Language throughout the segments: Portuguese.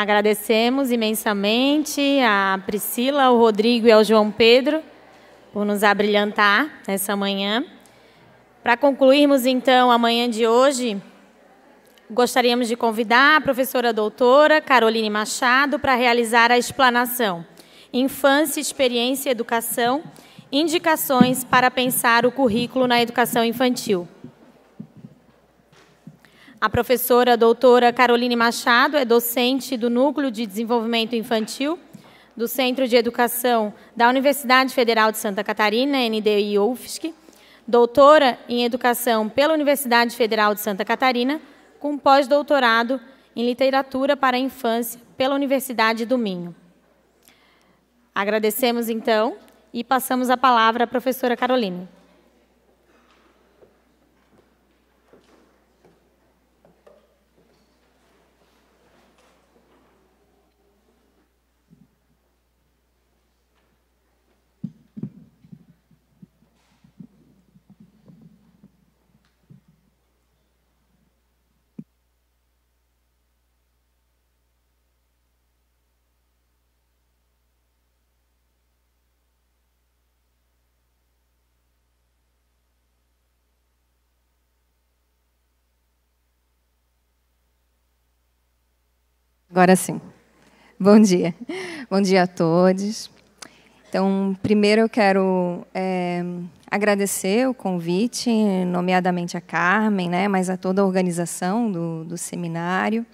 Agradecemos imensamente a Priscila, ao Rodrigo e ao João Pedro por nos abrilhantar nessa manhã. Para concluirmos, então, a manhã de hoje, gostaríamos de convidar a professora doutora Caroline Machado para realizar a explanação Infância, Experiência e Educação, indicações para pensar o currículo na educação infantil. A professora doutora Caroline Machado é docente do Núcleo de Desenvolvimento Infantil do Centro de Educação da Universidade Federal de Santa Catarina, NDI UFSC, doutora em Educação pela Universidade Federal de Santa Catarina, com pós-doutorado em Literatura para a Infância pela Universidade do Minho. Agradecemos, então, e passamos a palavra à professora Caroline. Agora sim. Bom dia. Bom dia a todos. Então, primeiro eu quero é, agradecer o convite, nomeadamente a Carmen, né, mas a toda a organização do, do seminário.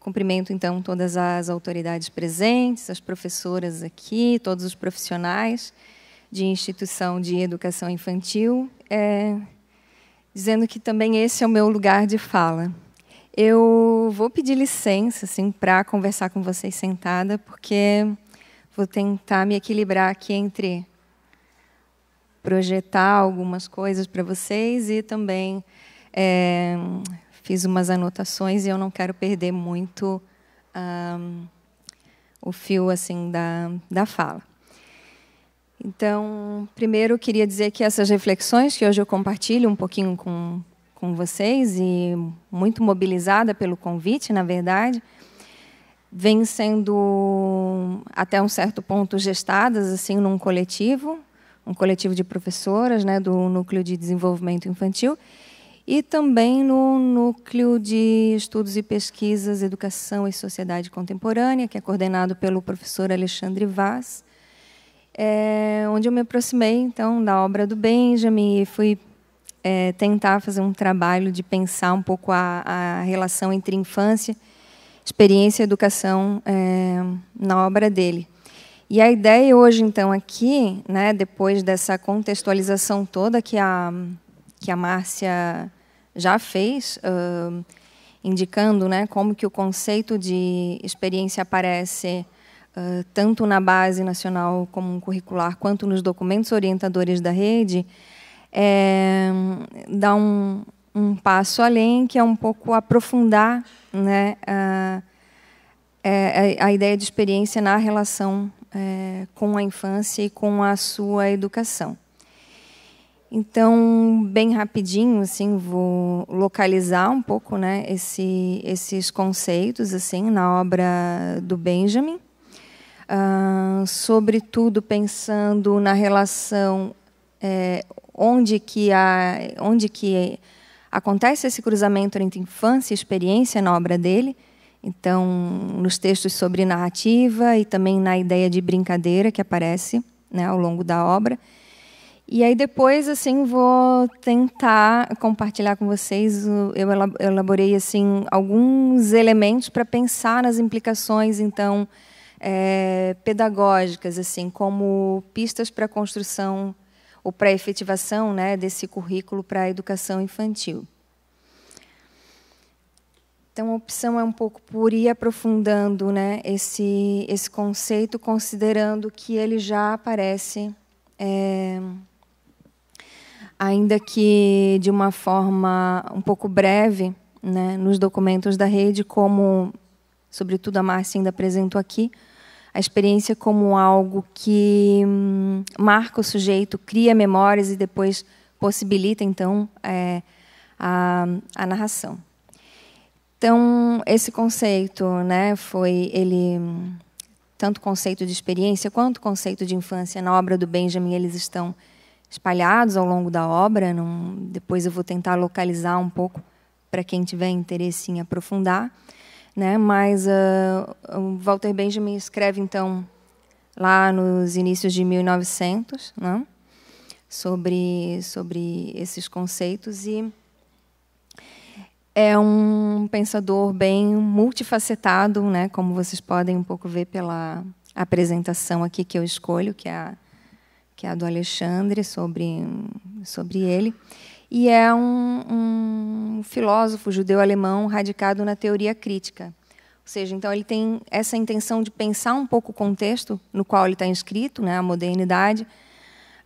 Cumprimento, então, todas as autoridades presentes, as professoras aqui, todos os profissionais de instituição de educação infantil, é, dizendo que também esse é o meu lugar de fala. Eu vou pedir licença assim, para conversar com vocês sentada, porque vou tentar me equilibrar aqui entre projetar algumas coisas para vocês e também é, fiz umas anotações e eu não quero perder muito um, o fio assim da, da fala. Então, primeiro eu queria dizer que essas reflexões que hoje eu compartilho um pouquinho com com vocês e muito mobilizada pelo convite, na verdade, vem sendo até um certo ponto gestadas assim num coletivo, um coletivo de professoras, né, do núcleo de desenvolvimento infantil e também no núcleo de estudos e pesquisas educação e sociedade contemporânea, que é coordenado pelo professor Alexandre Vaz, é, onde eu me aproximei então da obra do Benjamin e fui é, tentar fazer um trabalho de pensar um pouco a, a relação entre infância, experiência e educação é, na obra dele. E a ideia hoje, então, aqui, né, depois dessa contextualização toda que a, que a Márcia já fez, uh, indicando né, como que o conceito de experiência aparece uh, tanto na base nacional comum curricular quanto nos documentos orientadores da rede, é, dar um, um passo além, que é um pouco aprofundar né, é, a, a, ideia de experiência na relação é, com a infância e com a sua educação. Então, bem rapidinho, assim, vou localizar um pouco, né, esse, esses conceitos, assim, na obra do Benjamin, ah, sobretudo pensando na relação é, onde que, a, onde que acontece esse cruzamento entre infância e experiência na obra dele. Então, nos textos sobre narrativa e também na ideia de brincadeira que aparece né, ao longo da obra. E aí depois, assim, vou tentar compartilhar com vocês. Eu elaborei assim alguns elementos para pensar nas implicações, então, é, pedagógicas, assim, como pistas para a construção ou para a efetivação né, desse currículo para a educação infantil. Então, a opção é um pouco por ir aprofundando né, esse, esse conceito, considerando que ele já aparece, é, ainda que de uma forma um pouco breve, né, nos documentos da rede, como, sobretudo, a Márcia ainda apresentou aqui, a experiência como algo que hum, marca o sujeito, cria memórias e depois possibilita, então, é, a, a narração. Então, esse conceito né, foi ele hum, tanto conceito de experiência quanto conceito de infância na obra do Benjamin, eles estão espalhados ao longo da obra. depois eu vou tentar localizar um pouco para quem tiver interesse em aprofundar. Né? Mas uh, Walter Benjamin escreve, então, lá nos inícios de 1900, né? sobre, sobre esses conceitos e é um pensador bem multifacetado, né? como vocês podem um pouco ver pela apresentação aqui que eu escolho, que é a, que é a do Alexandre, sobre, sobre ele e é um, um filósofo judeu-alemão radicado na teoria crítica. Ou seja, então ele tem essa intenção de pensar um pouco o contexto no qual ele está inscrito, né, a modernidade,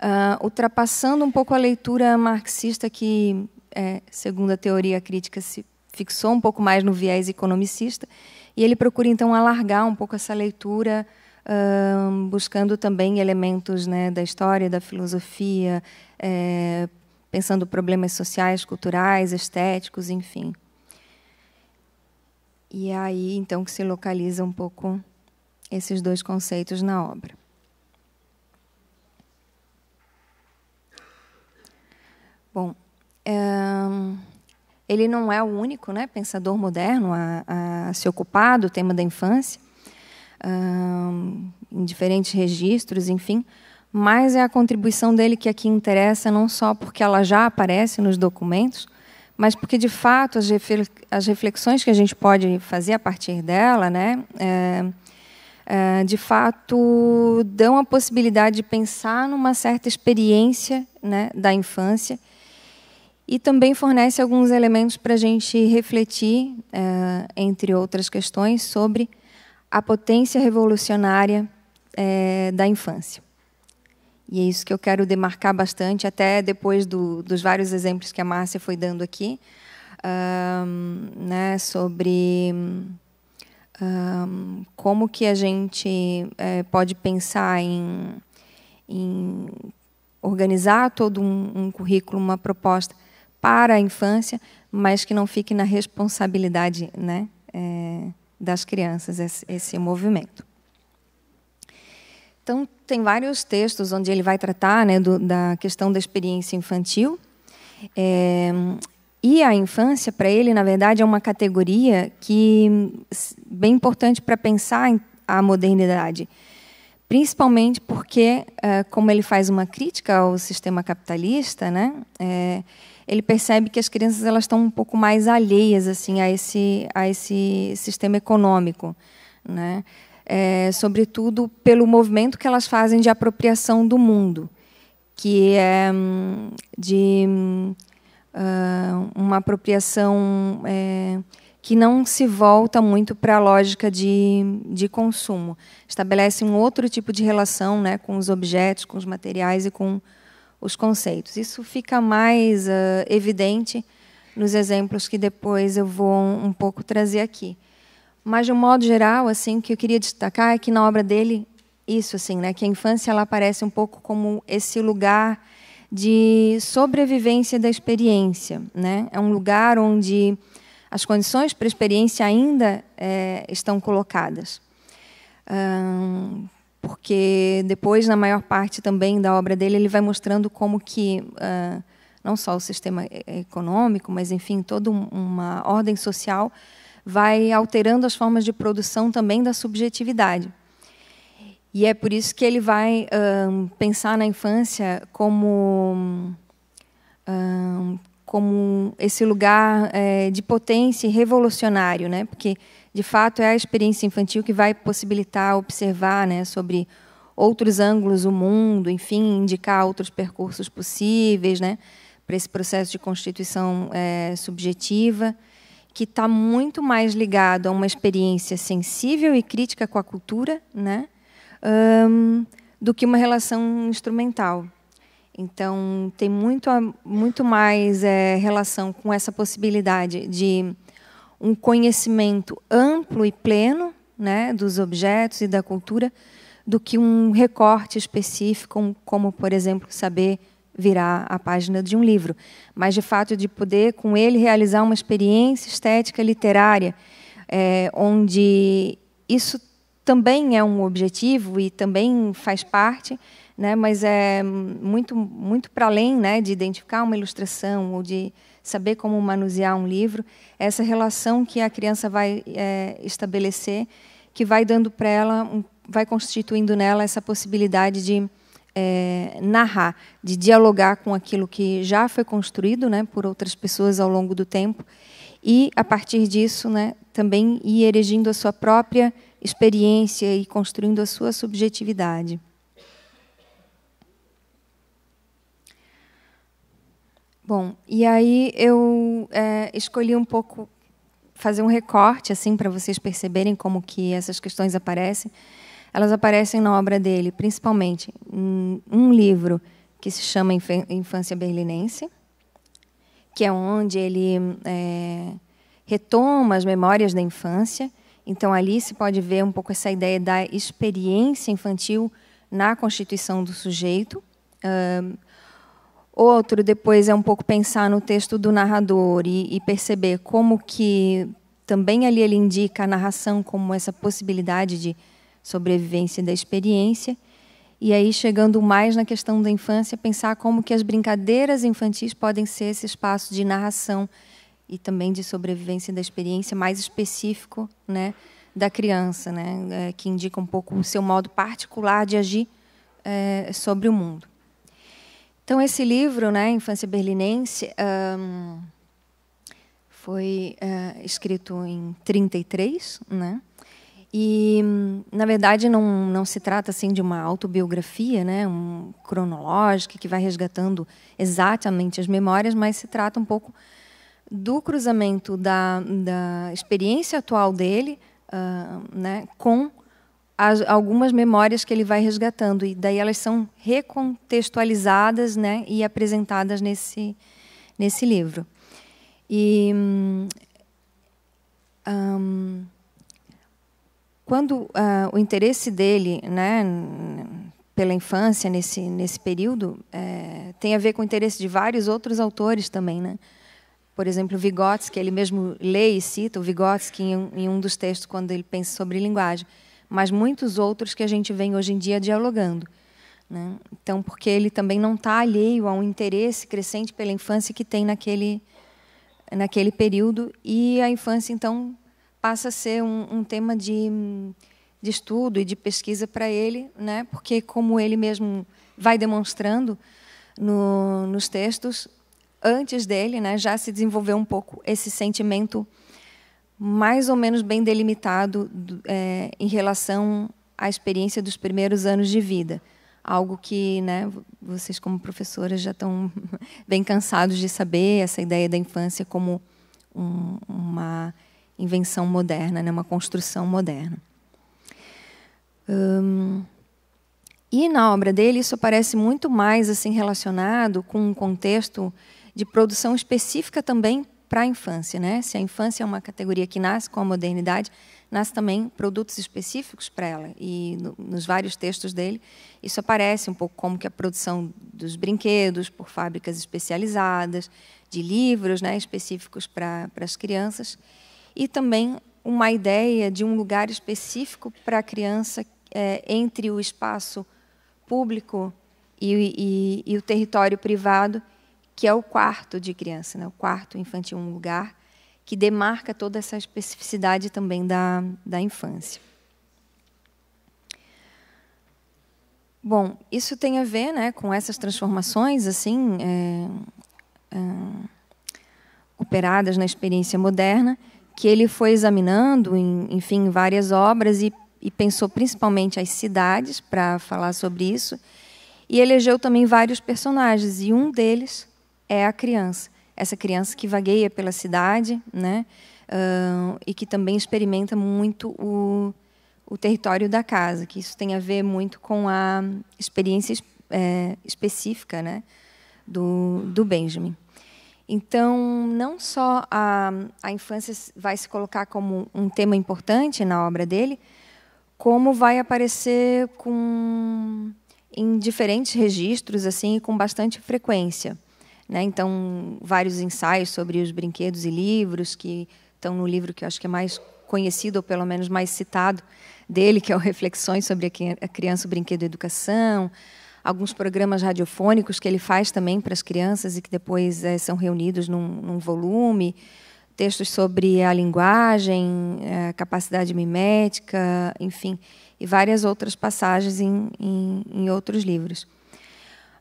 uh, ultrapassando um pouco a leitura marxista que, é, segundo a teoria crítica, se fixou um pouco mais no viés economicista, e ele procura então alargar um pouco essa leitura, uh, buscando também elementos né, da história, da filosofia, eh, pensando problemas sociais, culturais, estéticos, enfim. E é aí, então, que se localiza um pouco esses dois conceitos na obra. Bom, é, ele não é o único né, pensador moderno a, a se ocupar do tema da infância, é, em diferentes registros, enfim, mas é a contribuição dele que aqui interessa, não só porque ela já aparece nos documentos, mas porque, de fato, as reflexões que a gente pode fazer a partir dela, né, é, é, de fato, dão a possibilidade de pensar numa certa experiência né, da infância e também fornece alguns elementos para a gente refletir, é, entre outras questões, sobre a potência revolucionária é, da infância. E é isso que eu quero demarcar bastante, até depois do, dos vários exemplos que a Márcia foi dando aqui, um, né, sobre um, como que a gente é, pode pensar em, em, organizar todo um, um currículo, uma proposta para a infância, mas que não fique na responsabilidade né, é, das crianças esse, esse movimento. Então, tem vários textos onde ele vai tratar né, do, da questão da experiência infantil. É, e a infância, para ele, na verdade, é uma categoria que bem importante para pensar a modernidade. Principalmente porque, é, como ele faz uma crítica ao sistema capitalista, né, é, ele percebe que as crianças elas estão um pouco mais alheias assim a esse, a esse sistema econômico. Né? é, sobretudo pelo movimento que elas fazem de apropriação do mundo, que é hum, de uh, uma apropriação é, que não se volta muito para a lógica de, de consumo. Estabelece um outro tipo de relação né, com os objetos, com os materiais e com os conceitos. Isso fica mais uh, evidente nos exemplos que depois eu vou um pouco trazer aqui. Mas de um modo geral, assim, o que eu queria destacar é que na obra dele isso assim, né, que a infância ela aparece um pouco como esse lugar de sobrevivência da experiência, né? É um lugar onde as condições para a experiência ainda é, estão colocadas. Um, porque depois, na maior parte também da obra dele, ele vai mostrando como que, uh, não só o sistema eh, econômico, mas, enfim, toda uma ordem social vai alterando as formas de produção também da subjetividade. E é por isso que ele vai hum, pensar na infância como, hum, como esse lugar é, de potência e revolucionário, né? porque, de fato, é a experiência infantil que vai possibilitar observar né, sobre outros ângulos o mundo, enfim, indicar outros percursos possíveis né, para esse processo de constituição é, subjetiva que está muito mais ligado a uma experiência sensível e crítica com a cultura, né? Um, do que uma relação instrumental. Então, tem muito, muito mais é, relação com essa possibilidade de um conhecimento amplo e pleno né, dos objetos e da cultura do que um recorte específico, como, por exemplo, saber virar a página de um livro, mas de fato de poder com ele realizar uma experiência estética literária, é, onde isso também é um objetivo e também faz parte, né, mas é muito, muito para além né, de identificar uma ilustração ou de saber como manusear um livro, é essa relação que a criança vai é, estabelecer, que vai dando para ela, vai constituindo nela essa possibilidade de é, narrar, de dialogar com aquilo que já foi construído né, por outras pessoas ao longo do tempo e, a partir disso, né, também ir erigindo a sua própria experiência e construindo a sua subjetividade. Bom, e aí eu é, escolhi um pouco fazer um recorte assim para vocês perceberem como que essas questões aparecem elas aparecem na obra dele, principalmente em um livro que se chama Infância Berlinense, que é onde ele é, retoma as memórias da infância. Então, ali se pode ver um pouco essa ideia da experiência infantil na constituição do sujeito. Um, outro, depois, é um pouco pensar no texto do narrador e, e perceber como que também ali ele indica a narração como essa possibilidade de sobrevivência da experiência. E aí, chegando mais na questão da infância, pensar como que as brincadeiras infantis podem ser esse espaço de narração e também de sobrevivência da experiência mais específico né, da criança, né, é, que indica um pouco o seu modo particular de agir é, sobre o mundo. Então, esse livro, né, Infância Berlinense, um, foi é, escrito em 1933, né? E, na verdade, não, não se trata assim de uma autobiografia, né, um cronológica que vai resgatando exatamente as memórias, mas se trata um pouco do cruzamento da, da experiência atual dele uh, né, com as, algumas memórias que ele vai resgatando. E daí elas são recontextualizadas né, e apresentadas nesse, nesse livro. E. Um, ah, quando uh, o interesse dele, né, pela infância nesse nesse período, é, tem a ver com o interesse de vários outros autores também, né? Por exemplo, o Vygotsky, ele mesmo lê e cita o Vygotsky em um, em um dos textos quando ele pensa sobre linguagem, mas muitos outros que a gente vem hoje em dia dialogando. Né? Então, porque ele também não está alheio a um interesse crescente pela infância que tem naquele, naquele período, e a infância, então, passa a ser um, um tema de, de estudo e de pesquisa para ele, né? porque, como ele mesmo vai demonstrando no, nos textos, antes dele né, já se desenvolveu um pouco esse sentimento mais ou menos bem delimitado é, em relação à experiência dos primeiros anos de vida. Algo que né, vocês, como professoras, já estão bem cansados de saber, essa ideia da infância como um, uma invenção moderna, né? uma construção moderna. Hum, e na obra dele isso aparece muito mais assim relacionado com um contexto de produção específica também para a infância, né? Se a infância é uma categoria que nasce com a modernidade, nasce também produtos específicos para ela. E no, nos vários textos dele, isso aparece um pouco como que a produção dos brinquedos por fábricas especializadas, de livros, né, específicos para as crianças e também uma ideia de um lugar específico para a criança é, entre o espaço público e, e, e, o território privado, que é o quarto de criança, né? o quarto infantil, um lugar que demarca toda essa especificidade também da, da infância. Bom, isso tem a ver né, com essas transformações assim é, é, operadas na experiência moderna, que ele foi examinando, em, enfim, várias obras e, e pensou principalmente as cidades para falar sobre isso. E elegeu também vários personagens e um deles é a criança, essa criança que vagueia pela cidade, né? Uh, e que também experimenta muito o, o território da casa, que isso tem a ver muito com a experiência é, específica né, do, do Benjamin. Então, não só a, a infância vai se colocar como um tema importante na obra dele, como vai aparecer com em diferentes registros assim com bastante frequência né? então vários ensaios sobre os brinquedos e livros que estão no livro que eu acho que é mais conhecido ou pelo menos mais citado dele que é o reflexões sobre a criança o brinquedo e a educação alguns programas radiofônicos que ele faz também para as crianças e que depois é, são reunidos num, num, volume, textos sobre a linguagem, é, capacidade mimética, enfim, e várias outras passagens em, em, em, outros livros.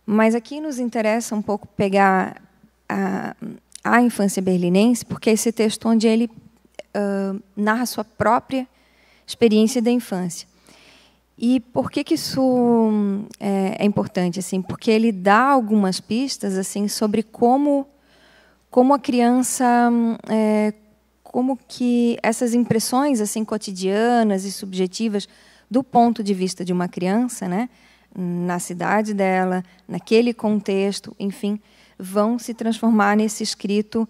Mas aqui nos interessa um pouco pegar a, a infância berlinense, porque é esse texto onde ele uh, narra sua própria experiência da infância. E por que, que isso hum, é, é, importante? Assim, porque ele dá algumas pistas assim sobre como, como a criança, hum, é, como que essas impressões assim cotidianas e subjetivas do ponto de vista de uma criança, né, na cidade dela, naquele contexto, enfim, vão se transformar nesse escrito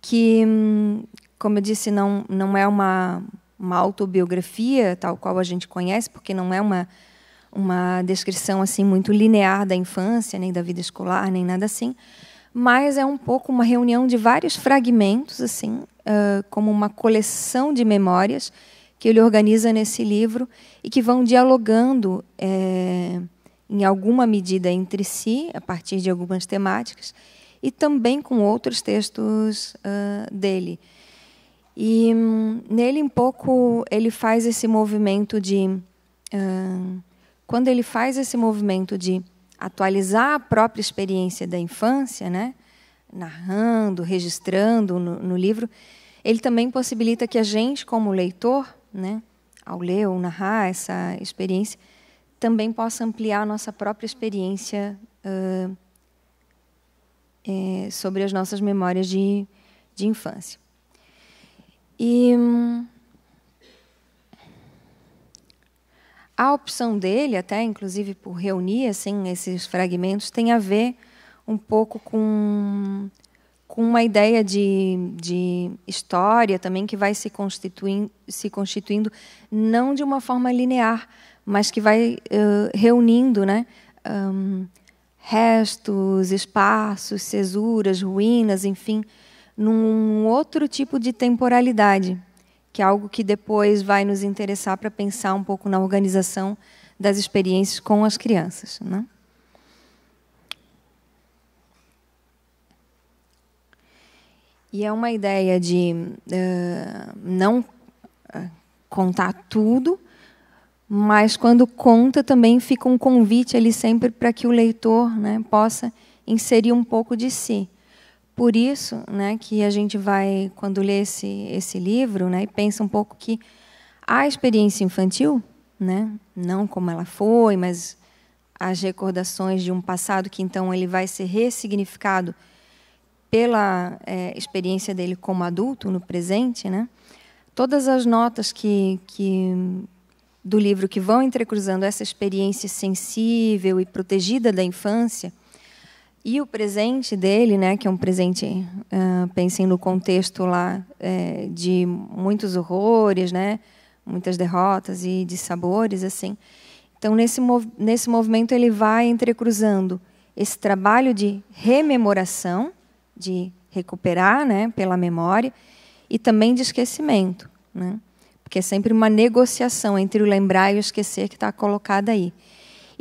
que, hum, como eu disse, não não é uma uma autobiografia, tal qual a gente conhece, porque não é uma, uma descrição assim muito linear da infância, nem da vida escolar, nem nada assim, mas é um pouco uma reunião de vários fragmentos, assim, uh, como uma coleção de memórias que ele organiza nesse livro e que vão dialogando é, em alguma medida entre si, a partir de algumas temáticas, e também com outros textos uh, dele. E hum, nele um pouco ele faz esse movimento de hum, quando ele faz esse movimento de atualizar a própria experiência da infância, né, narrando, registrando no, no livro, ele também possibilita que a gente, como leitor, né, ao ler ou narrar essa experiência, também possa ampliar a nossa própria experiência uh, é, sobre as nossas memórias de, de infância. E hum, a opção dele, até inclusive por reunir assim, esses fragmentos, tem a ver um pouco com, com uma ideia de, de história também que vai se constituindo, se constituindo, não de uma forma linear, mas que vai uh, reunindo né, um, restos, espaços, cesuras, ruínas, enfim, num outro tipo de temporalidade, que é algo que depois vai nos interessar para pensar um pouco na organização das experiências com as crianças. Né? E é uma ideia de uh, não eh, contar tudo, mas quando conta também fica um convite ali sempre para que o leitor né, possa inserir um pouco de si. Por isso, né, que a gente vai quando lê esse esse livro, né, e pensa um pouco que a experiência infantil, né, não como ela foi, mas as recordações de um passado que então ele vai ser ressignificado pela é, experiência dele como adulto no presente, né? Todas as notas que, que do livro que vão entrecruzando essa experiência sensível e protegida da infância e o presente dele, né, que é um presente, uh, pensem no contexto lá é, de muitos horrores, né, muitas derrotas e dissabores, assim. Então, nesse, mov nesse movimento, ele vai entrecruzando esse trabalho de rememoração, de recuperar né, pela memória, e também de esquecimento, né? porque é sempre uma negociação entre o lembrar e o esquecer que está colocada aí.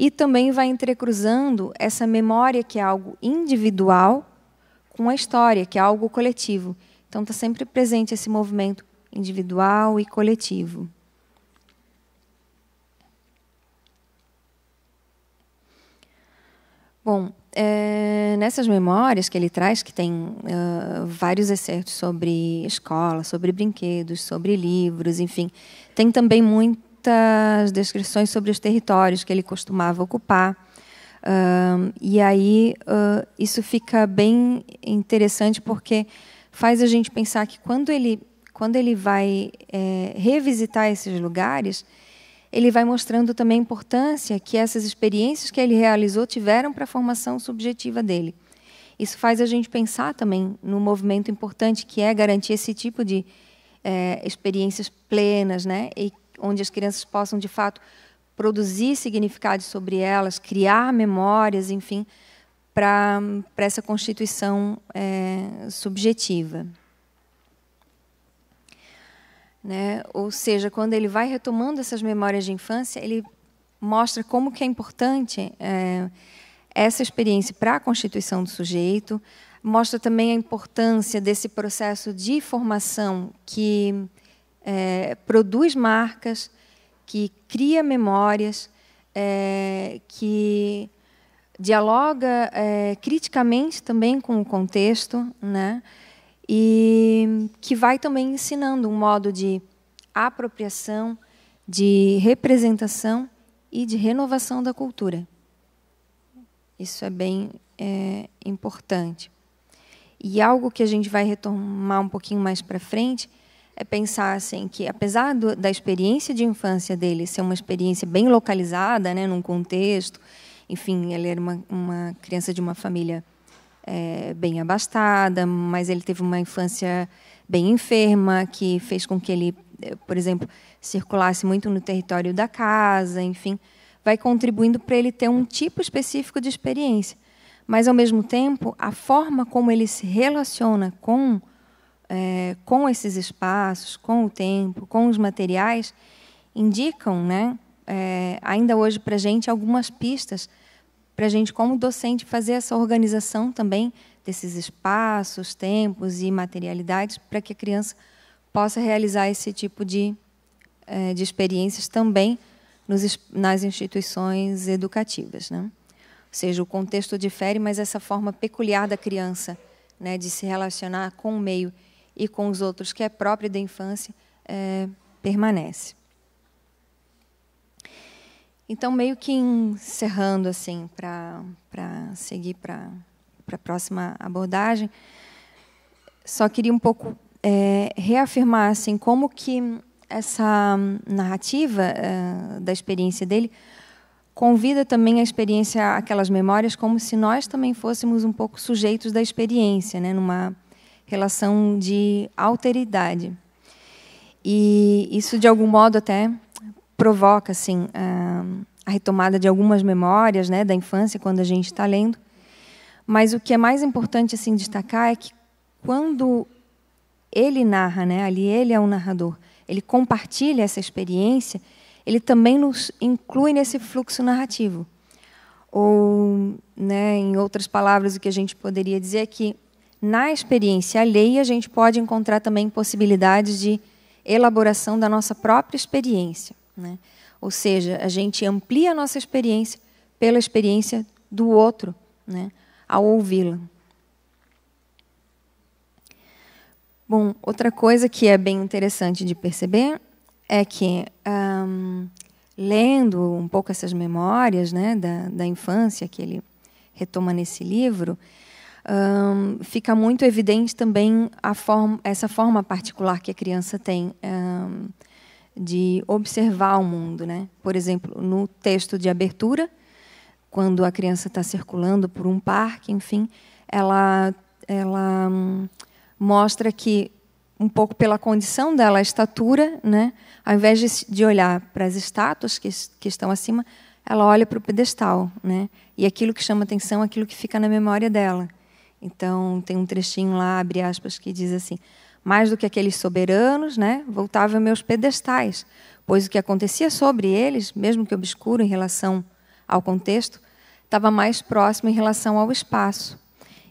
E também vai entrecruzando essa memória, que é algo individual, com a história, que é algo coletivo. Então está sempre presente esse movimento individual e coletivo. Bom, é, nessas memórias que ele traz, que tem uh, vários excertos sobre escola, sobre brinquedos, sobre livros, enfim, tem também muito muitas descrições sobre os territórios que ele costumava ocupar. e aí uh, isso fica bem interessante porque faz a gente pensar que quando ele, quando ele vai é, revisitar esses lugares, ele vai mostrando também a importância que essas experiências que ele realizou tiveram para a formação subjetiva dele. Isso faz a gente pensar também no movimento importante que é garantir esse tipo de é, experiências plenas, né? E onde as crianças possam, de fato, produzir significados sobre elas, criar memórias, enfim, para essa constituição é, subjetiva. Né? Ou seja, quando ele vai retomando essas memórias de infância, ele mostra como que é importante é, essa experiência para a constituição do sujeito, mostra também a importância desse processo de formação que é, produz marcas, que cria memórias, é, que dialoga é, criticamente também com o contexto, né? e que vai também ensinando um modo de apropriação, de representação e de renovação da cultura. Isso é bem é, importante. E algo que a gente vai retomar um pouquinho mais para frente é pensar assim que apesar do, da experiência de infância dele ser uma experiência bem localizada, né, num contexto, enfim, ele era uma, uma criança de uma família é, bem abastada, mas ele teve uma infância bem enferma que fez com que ele, é, por exemplo, circulasse muito no território da casa, enfim, vai contribuindo para ele ter um tipo específico de experiência. Mas ao mesmo tempo, a forma como ele se relaciona com é, com esses espaços, com o tempo, com os materiais, indicam, né, é, ainda hoje para a gente, algumas pistas para a gente, como docente, fazer essa organização também desses espaços, tempos e materialidades para que a criança possa realizar esse tipo de, é, de experiências também nos, nas instituições educativas. Né? Ou seja, o contexto difere, mas essa forma peculiar da criança né, de se relacionar com o meio e com os outros que é próprio da infância, é, permanece. Então, meio que encerrando, assim, para seguir para a próxima abordagem, só queria um pouco é, reafirmar, assim, como que essa narrativa é, da experiência dele convida também a experiência aquelas memórias como se nós também fôssemos um pouco sujeitos da experiência, né, numa relação de alteridade. E isso, de algum modo, até provoca assim, a retomada de algumas memórias né, da infância, quando a gente está lendo. Mas o que é mais importante assim, destacar é que, quando ele narra, né, ali ele é um narrador, ele compartilha essa experiência, ele também nos inclui nesse fluxo narrativo. Ou, né, em outras palavras, o que a gente poderia dizer é que na experiência alheia, a gente pode encontrar também possibilidades de elaboração da nossa própria experiência. Né? Ou seja, a gente amplia a nossa experiência pela experiência do outro, né? ao ouvi-la. Bom, outra coisa que é bem interessante de perceber é que, lendo um pouco essas memórias né, da, da infância que ele retoma nesse livro, um, fica muito evidente também forma, essa forma particular que a criança tem um, de observar o mundo. Né? Por exemplo, no texto de abertura, quando a criança está circulando por um parque, enfim, ela, ela um, mostra que um pouco pela condição dela, a estatura, né? ao invés de, de olhar para as estátuas que, que estão acima, ela olha para o pedestal. Né? E aquilo que chama atenção, aquilo que fica na memória dela. Então, tem um trechinho lá, abre aspas, que diz assim: Mais do que aqueles soberanos, né, voltava meus pedestais, pois o que acontecia sobre eles, mesmo que obscuro em relação ao contexto, estava mais próximo em relação ao espaço.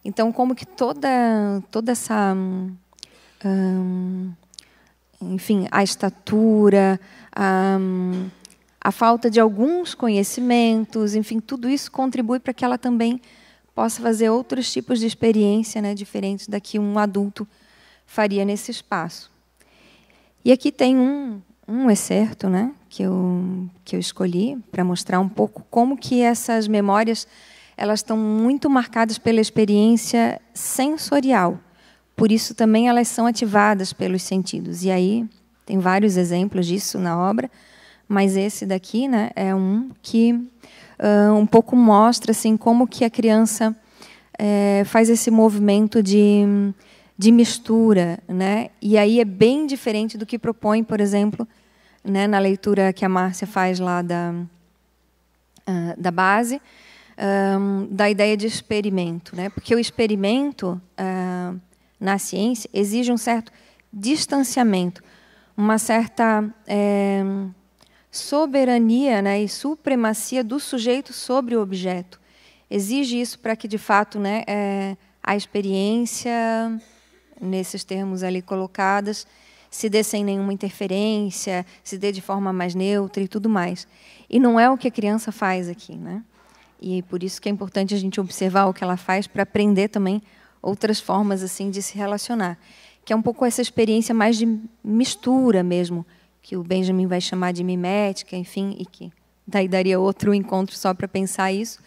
Então, como que toda, toda essa. Hum, enfim, a estatura, a, a falta de alguns conhecimentos, enfim, tudo isso contribui para que ela também possa fazer outros tipos de experiência né, diferentes da que um adulto faria nesse espaço. E aqui tem um, um excerto né, que, eu, que eu escolhi para mostrar um pouco como que essas memórias elas estão muito marcadas pela experiência sensorial. Por isso também elas são ativadas pelos sentidos. E aí tem vários exemplos disso na obra, mas esse daqui né, é um que uh, um pouco mostra assim como que a criança é, faz esse movimento de, de mistura, né? E aí é bem diferente do que propõe, por exemplo, né, na leitura que a Márcia faz lá da, uh, da base, um, da ideia de experimento, né? Porque o experimento uh, na ciência exige um certo distanciamento, uma certa eh, soberania né, e supremacia do sujeito sobre o objeto. Exige isso para que, de fato, né, é, a experiência, nesses termos ali colocadas, se dê sem nenhuma interferência, se dê de forma mais neutra e tudo mais. E não é o que a criança faz aqui. Né? E por isso que é importante a gente observar o que ela faz para aprender também outras formas assim de se relacionar, que é um pouco essa experiência mais de mistura mesmo, que o Benjamin vai chamar de mimética, enfim, e que daí daria outro encontro só para pensar isso.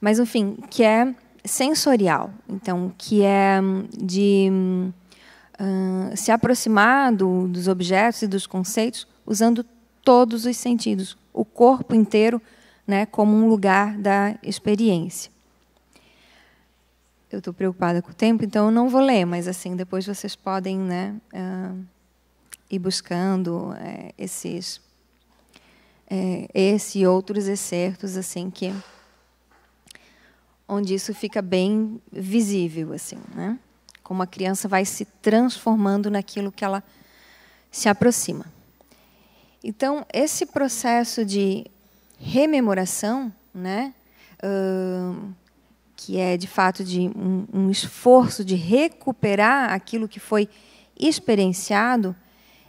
Mas, enfim, que é sensorial, então, que é hum, de uh, se aproximar do, dos objetos e dos conceitos usando todos os sentidos, o corpo inteiro, né, como um lugar da experiência. Eu estou preocupada com o tempo, então eu não vou ler, mas assim depois vocês podem, né? Uh, e buscando é, esses é, esse e outros excertos assim que onde isso fica bem visível assim, né? Como a criança vai se transformando naquilo que ela se aproxima. Então esse processo de rememoração, né? Uh, que é de fato de um, um, esforço de recuperar aquilo que foi experienciado,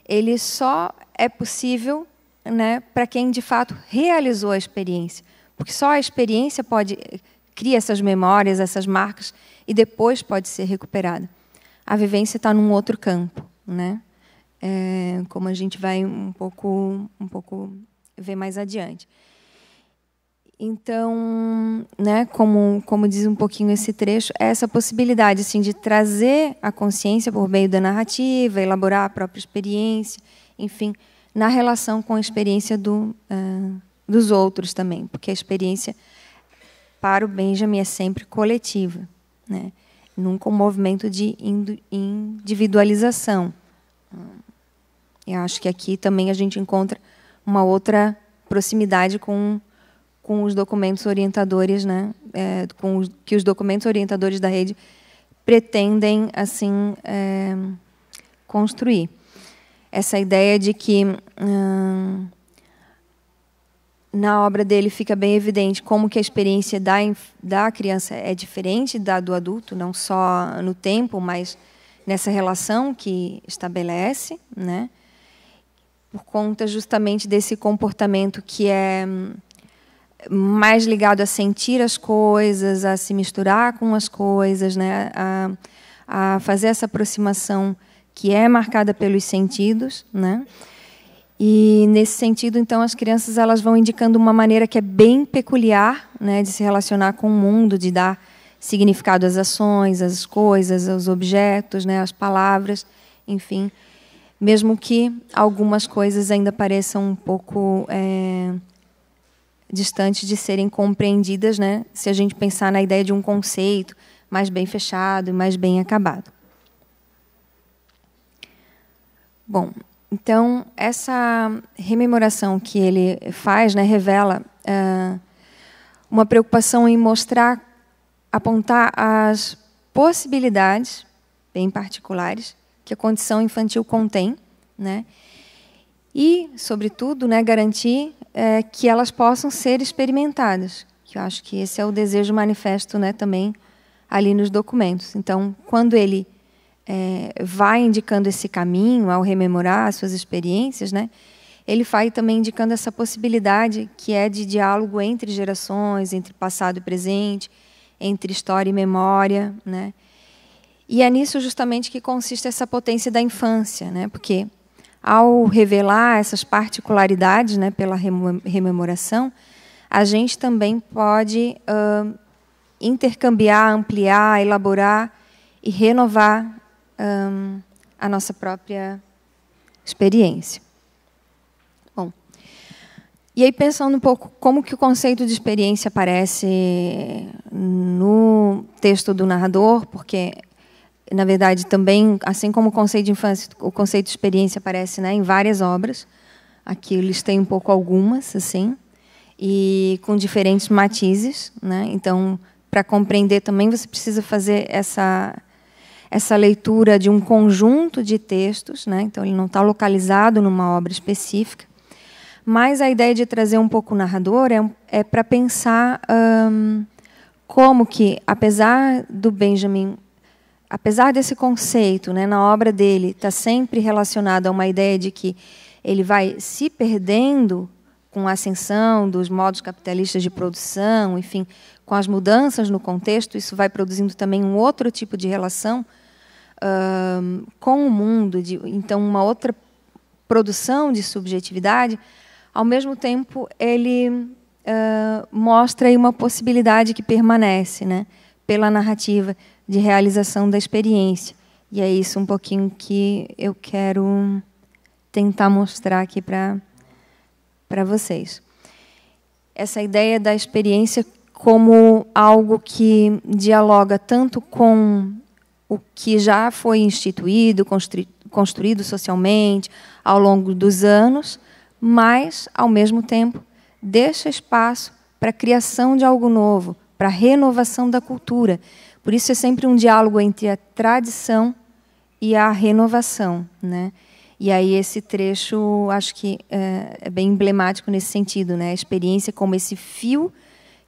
ele só é possível né, para quem de fato realizou a experiência, porque só a experiência pode cria essas memórias, essas marcas e depois pode ser recuperada. A vivência está num outro campo, né? É, como a gente vai um pouco, um pouco ver mais adiante. Então, né, como, como diz um pouquinho esse trecho, é essa possibilidade assim, de trazer a consciência por meio da narrativa, elaborar a própria experiência, enfim, na relação com a experiência do, uh, dos outros também, porque a experiência para o Benjamin é sempre coletiva, né? nunca um movimento de individualização. Eu acho que aqui também a gente encontra uma outra proximidade com com os documentos orientadores, né? É, com os, que os documentos orientadores da rede pretendem assim é, construir essa ideia de que hum, na obra dele fica bem evidente como que a experiência da, da criança é diferente da do adulto, não só no tempo, mas nessa relação que estabelece, né? por conta justamente desse comportamento que é hum, mais ligado a sentir as coisas, a se misturar com as coisas, né? a, a fazer essa aproximação que é marcada pelos sentidos, né? E nesse sentido, então, as crianças elas vão indicando uma maneira que é bem peculiar, né, de se relacionar com o mundo, de dar significado às ações, às coisas, aos objetos, né, às palavras, enfim, mesmo que algumas coisas ainda pareçam um pouco é, distantes de serem compreendidas, né? Se a gente pensar na ideia de um conceito mais bem fechado e mais bem acabado. Bom, então essa rememoração que ele faz, né, revela uh, uma preocupação em mostrar, apontar as possibilidades bem particulares que a condição infantil contém, né? E, sobretudo, né, garantir é, que elas possam ser experimentadas. Que eu acho que esse é o desejo manifesto, né, também ali nos documentos. Então, quando ele é, vai indicando esse caminho ao rememorar as suas experiências, né, ele vai também indicando essa possibilidade que é de diálogo entre gerações, entre passado e presente, entre história e memória, né? E é nisso justamente que consiste essa potência da infância, né? Porque ao revelar essas particularidades né, pela rememoração, a gente também pode uh, intercambiar, ampliar, elaborar e renovar um, a nossa própria experiência. Bom, e aí pensando um pouco como que o conceito de experiência aparece no texto do narrador, porque na verdade, também, assim como o conceito de infância, o conceito de experiência aparece né, em várias obras. Aqui eles têm um pouco algumas, assim, e com diferentes matizes. Né? Então, para compreender também, você precisa fazer essa, essa leitura de um conjunto de textos. Né? Então, ele não está localizado numa obra específica. Mas a ideia de trazer um pouco o narrador é, é para pensar hum, como que, apesar do Benjamin apesar desse conceito, né, na obra dele, está sempre relacionado a uma ideia de que ele vai se perdendo com a ascensão dos modos capitalistas de produção, enfim, com as mudanças no contexto, isso vai produzindo também um outro tipo de relação com o mundo, de, então uma outra produção de subjetividade. Ao mesmo tempo, ele mostra uma possibilidade que permanece, né, pela narrativa de realização da experiência. E é isso um pouquinho que eu quero tentar mostrar aqui para vocês. Essa ideia da experiência como algo que dialoga tanto com o que já foi instituído, construído socialmente ao longo dos anos, mas, ao mesmo tempo, deixa espaço para a criação de algo novo, para a renovação da cultura, por isso é sempre um diálogo entre a tradição e a renovação, né? E aí esse trecho, acho que é, é, bem emblemático nesse sentido, né? A experiência como esse fio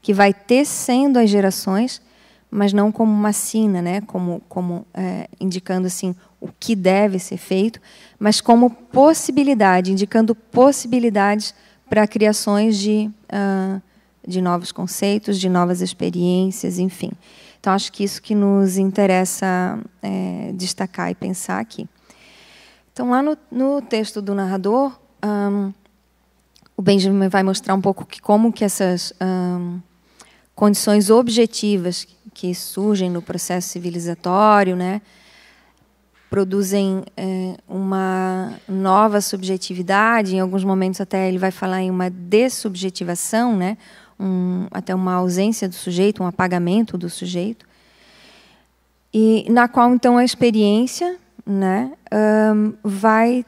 que vai tecendo as gerações, mas não como uma sina, né? Como, como é, indicando assim o que deve ser feito, mas como possibilidade, indicando possibilidades para criações de, uh, de novos conceitos, de novas experiências, enfim. Então, acho que isso que nos interessa é, destacar e pensar aqui. Então, lá no, no texto do narrador, um, o Benjamin vai mostrar um pouco que, como que essas um, condições objetivas que surgem no processo civilizatório, né, produzem é, uma nova subjetividade. Em alguns momentos até ele vai falar em uma dessubjetivação, né, um, até uma ausência do sujeito, um apagamento do sujeito, e na qual então a experiência né, um, vai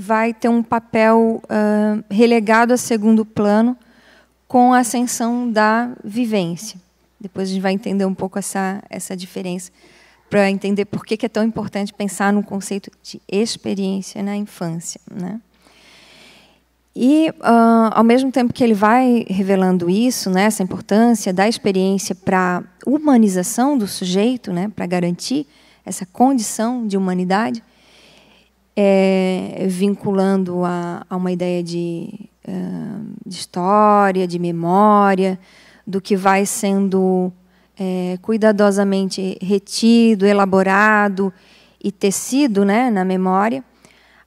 vai ter um papel uh, relegado a segundo plano com a ascensão da vivência. Depois a gente vai entender um pouco essa, essa diferença para entender por que, que é tão importante pensar no conceito de experiência na infância. Né? E, uh, ao mesmo tempo que ele vai revelando isso, né, essa importância da experiência para humanização do sujeito, né, para garantir essa condição de humanidade, é, vinculando a, a, uma ideia de, uh, de, história, de memória, do que vai sendo é, cuidadosamente retido, elaborado e tecido né, na memória,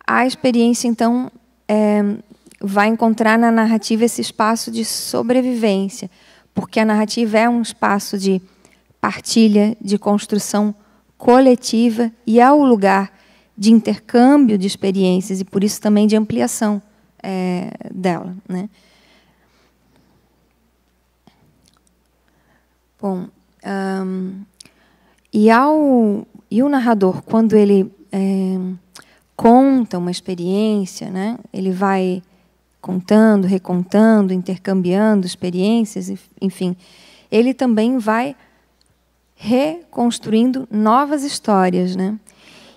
a experiência, então, é, vai encontrar na narrativa esse espaço de sobrevivência, porque a narrativa é um espaço de partilha, de construção coletiva e é o lugar de intercâmbio de experiências e por isso também de ampliação é, dela, né? Bom, e ao e o narrador quando ele é, conta uma experiência, né? Ele vai contando, recontando, intercambiando experiências, enfim, ele também vai reconstruindo novas histórias, né?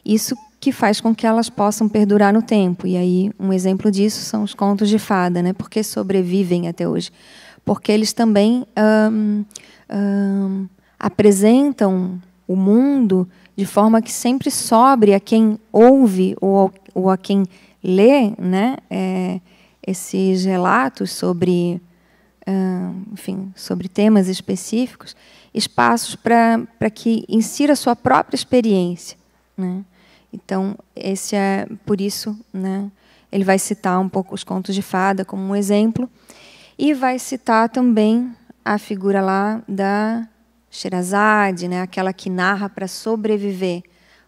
Isso que faz com que elas possam perdurar no tempo. E aí um exemplo disso são os contos de fada, né? Porque sobrevivem até hoje, porque eles também hum, hum, apresentam o mundo de forma que sempre sobre a quem ouve ou, ou a quem lê, né? É, esses relatos sobre, enfim, sobre temas específicos, espaços para que insira sua própria experiência. Né? Então, esse é por isso, né, ele vai citar um pouco os contos de fada como um exemplo e vai citar também a figura lá da Sherazade, né, aquela que narra para sobreviver,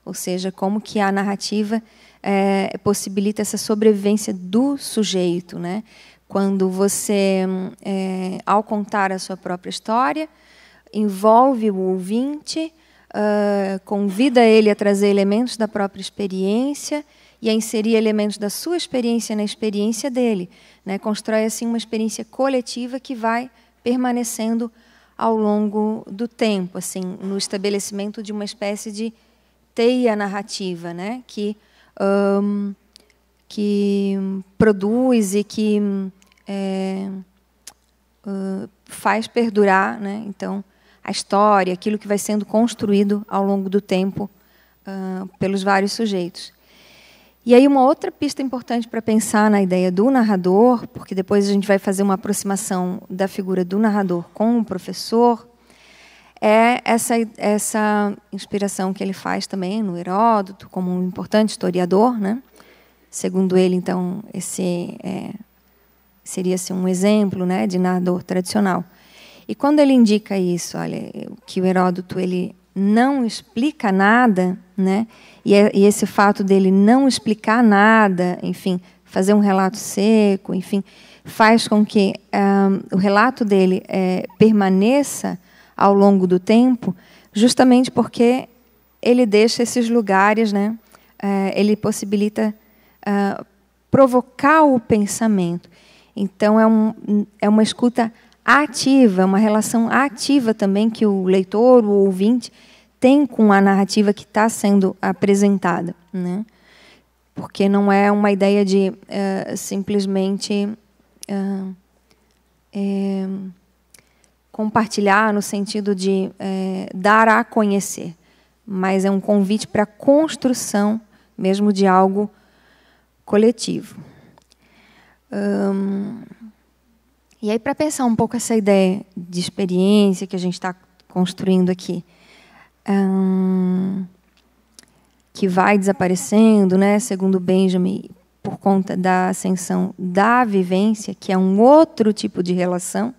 ou seja, como que a narrativa é, possibilita essa sobrevivência do sujeito, né? Quando você, é, ao contar a sua própria história, envolve o ouvinte, uh, convida ele a trazer elementos da própria experiência e a inserir elementos da sua experiência na experiência dele, né? Constrói assim uma experiência coletiva que vai permanecendo ao longo do tempo, assim, no estabelecimento de uma espécie de teia narrativa, né? Que um, que produz e que é, uh, faz perdurar, né? Então, a história, aquilo que vai sendo construído ao longo do tempo uh, pelos vários sujeitos. E aí uma outra pista importante para pensar na ideia do narrador, porque depois a gente vai fazer uma aproximação da figura do narrador com o professor, é essa, essa inspiração que ele faz também no Heródoto, como um importante historiador. Né? Segundo ele, então, esse é, seria assim, um exemplo né, de narrador tradicional. E quando ele indica isso, olha, que o Heródoto ele não explica nada, né? E, é, e esse fato dele não explicar nada, enfim, fazer um relato seco, enfim, faz com que um, ah, o relato dele é, permaneça ao longo do tempo, justamente porque ele deixa esses lugares, né? É, ele possibilita é, provocar o pensamento. Então, é, um, é uma escuta ativa, é uma relação ativa também que o leitor, o ouvinte, tem com a narrativa que está sendo apresentada. Né? Porque não é uma ideia de uh, simplesmente. Uh, compartilhar no sentido de é, dar a conhecer, mas é um convite para a construção mesmo de algo coletivo. Hum, e aí, para pensar um pouco essa ideia de experiência que a gente está construindo aqui, hum, que vai desaparecendo, né, segundo Benjamin, por conta da ascensão da vivência, que é um outro tipo de relação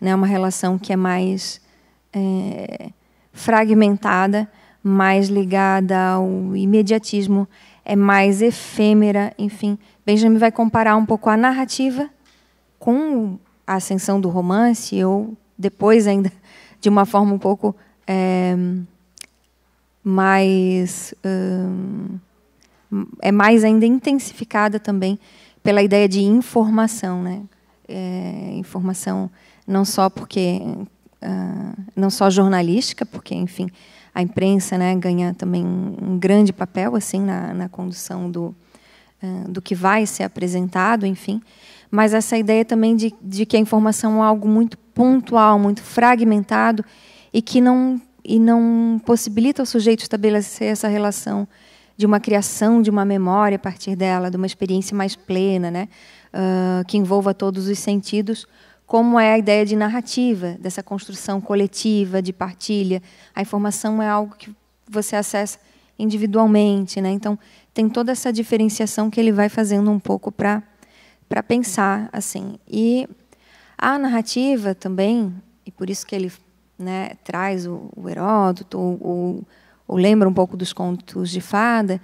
né? uma relação que é mais é, fragmentada, mais ligada ao imediatismo, é mais efêmera, enfim. Benjamin vai comparar um pouco a narrativa com a ascensão do romance, ou depois ainda, de uma forma um pouco é, mais. Hum, é mais ainda intensificada também pela ideia de informação, né? É, informação não só porque uh, não só jornalística, porque enfim a imprensa né, ganha também um grande papel assim na, na condução do uh, do que vai ser apresentado, enfim, mas essa ideia também de, de que a informação é algo muito pontual, muito fragmentado e que não e não possibilita ao sujeito estabelecer essa relação de uma criação de uma memória a partir dela, de uma experiência mais plena, né, uh, que envolva todos os sentidos, como é a ideia de narrativa, dessa construção coletiva, de partilha. A informação é algo que você acessa individualmente, né? Então, tem toda essa diferenciação que ele vai fazendo um pouco para para pensar assim. E a narrativa também, e por isso que ele, né, traz o, o Heródoto ou lembra um pouco dos contos de fada,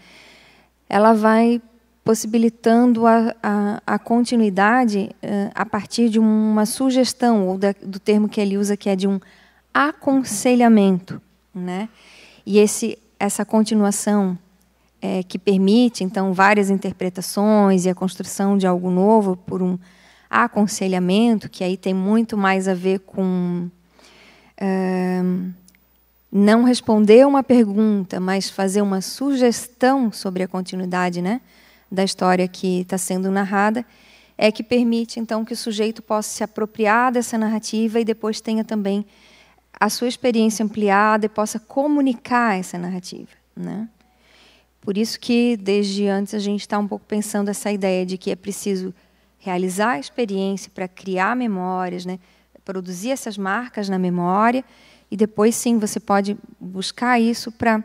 ela vai possibilitando a, a, a continuidade uh, a partir de uma sugestão, ou da, do termo que ele usa, que é de um aconselhamento. Né? E esse, essa continuação é, que permite, então, várias interpretações e a construção de algo novo por um aconselhamento, que aí tem muito mais a ver com. Uh, não responder uma pergunta, mas fazer uma sugestão sobre a continuidade, né? da história que está sendo narrada, é que permite então que o sujeito possa se apropriar dessa narrativa e depois tenha também a sua experiência ampliada e possa comunicar essa narrativa, né? Por isso que desde antes a gente está um pouco pensando essa ideia de que é preciso realizar a experiência para criar memórias, né? Produzir essas marcas na memória e depois sim você pode buscar isso para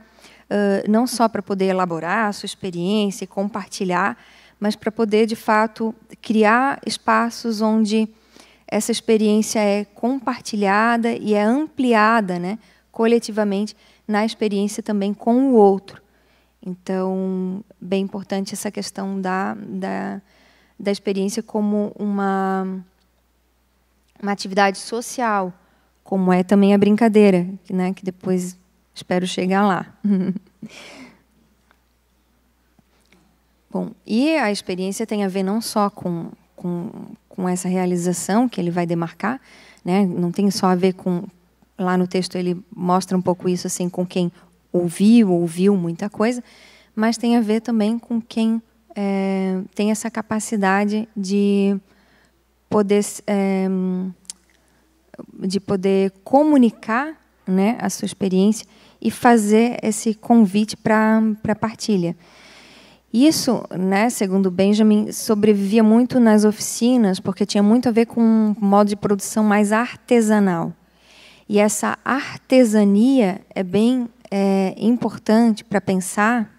não só para poder elaborar a sua experiência e compartilhar, mas para poder, de fato, criar espaços onde essa experiência é compartilhada e é ampliada né, coletivamente na experiência também com o outro. Então, bem importante essa questão da, da, da experiência como uma, uma atividade social, como é também a brincadeira, né, que depois Espero chegar lá. Bom, e a experiência tem a ver não só com, com, com essa realização que ele vai demarcar, né? não tem só a ver com. Lá no texto ele mostra um pouco isso assim com quem ouviu, ouviu muita coisa, mas tem a ver também com quem é, tem essa capacidade de poder é, de poder comunicar né, a sua experiência e fazer esse convite para a partilha. Isso, né, segundo Benjamin, sobrevivia muito nas oficinas, porque tinha muito a ver com um modo de produção mais artesanal. E essa artesania é bem é, importante para pensar.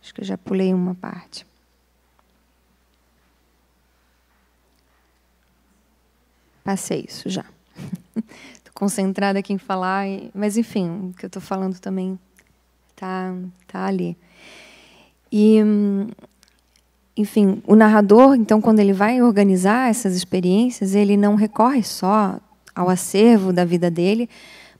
Acho que eu já pulei uma parte. Passei isso já. concentrada aqui em falar, mas enfim, o que eu estou falando também tá, tá ali. E, enfim, o narrador, então, quando ele vai organizar essas experiências, ele não recorre só ao acervo da vida dele,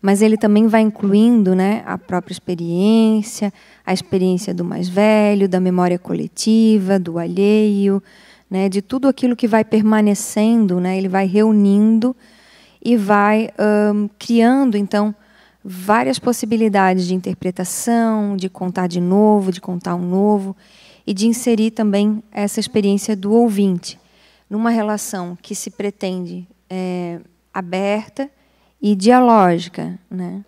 mas ele também vai incluindo né, a própria experiência, a experiência do mais velho, da memória coletiva, do alheio, né, de tudo aquilo que vai permanecendo, né, ele vai reunindo e vai um, criando, então, várias possibilidades de interpretação, de contar de novo, de contar um novo, e de inserir também essa experiência do ouvinte numa relação que se pretende é, aberta e dialógica. Né?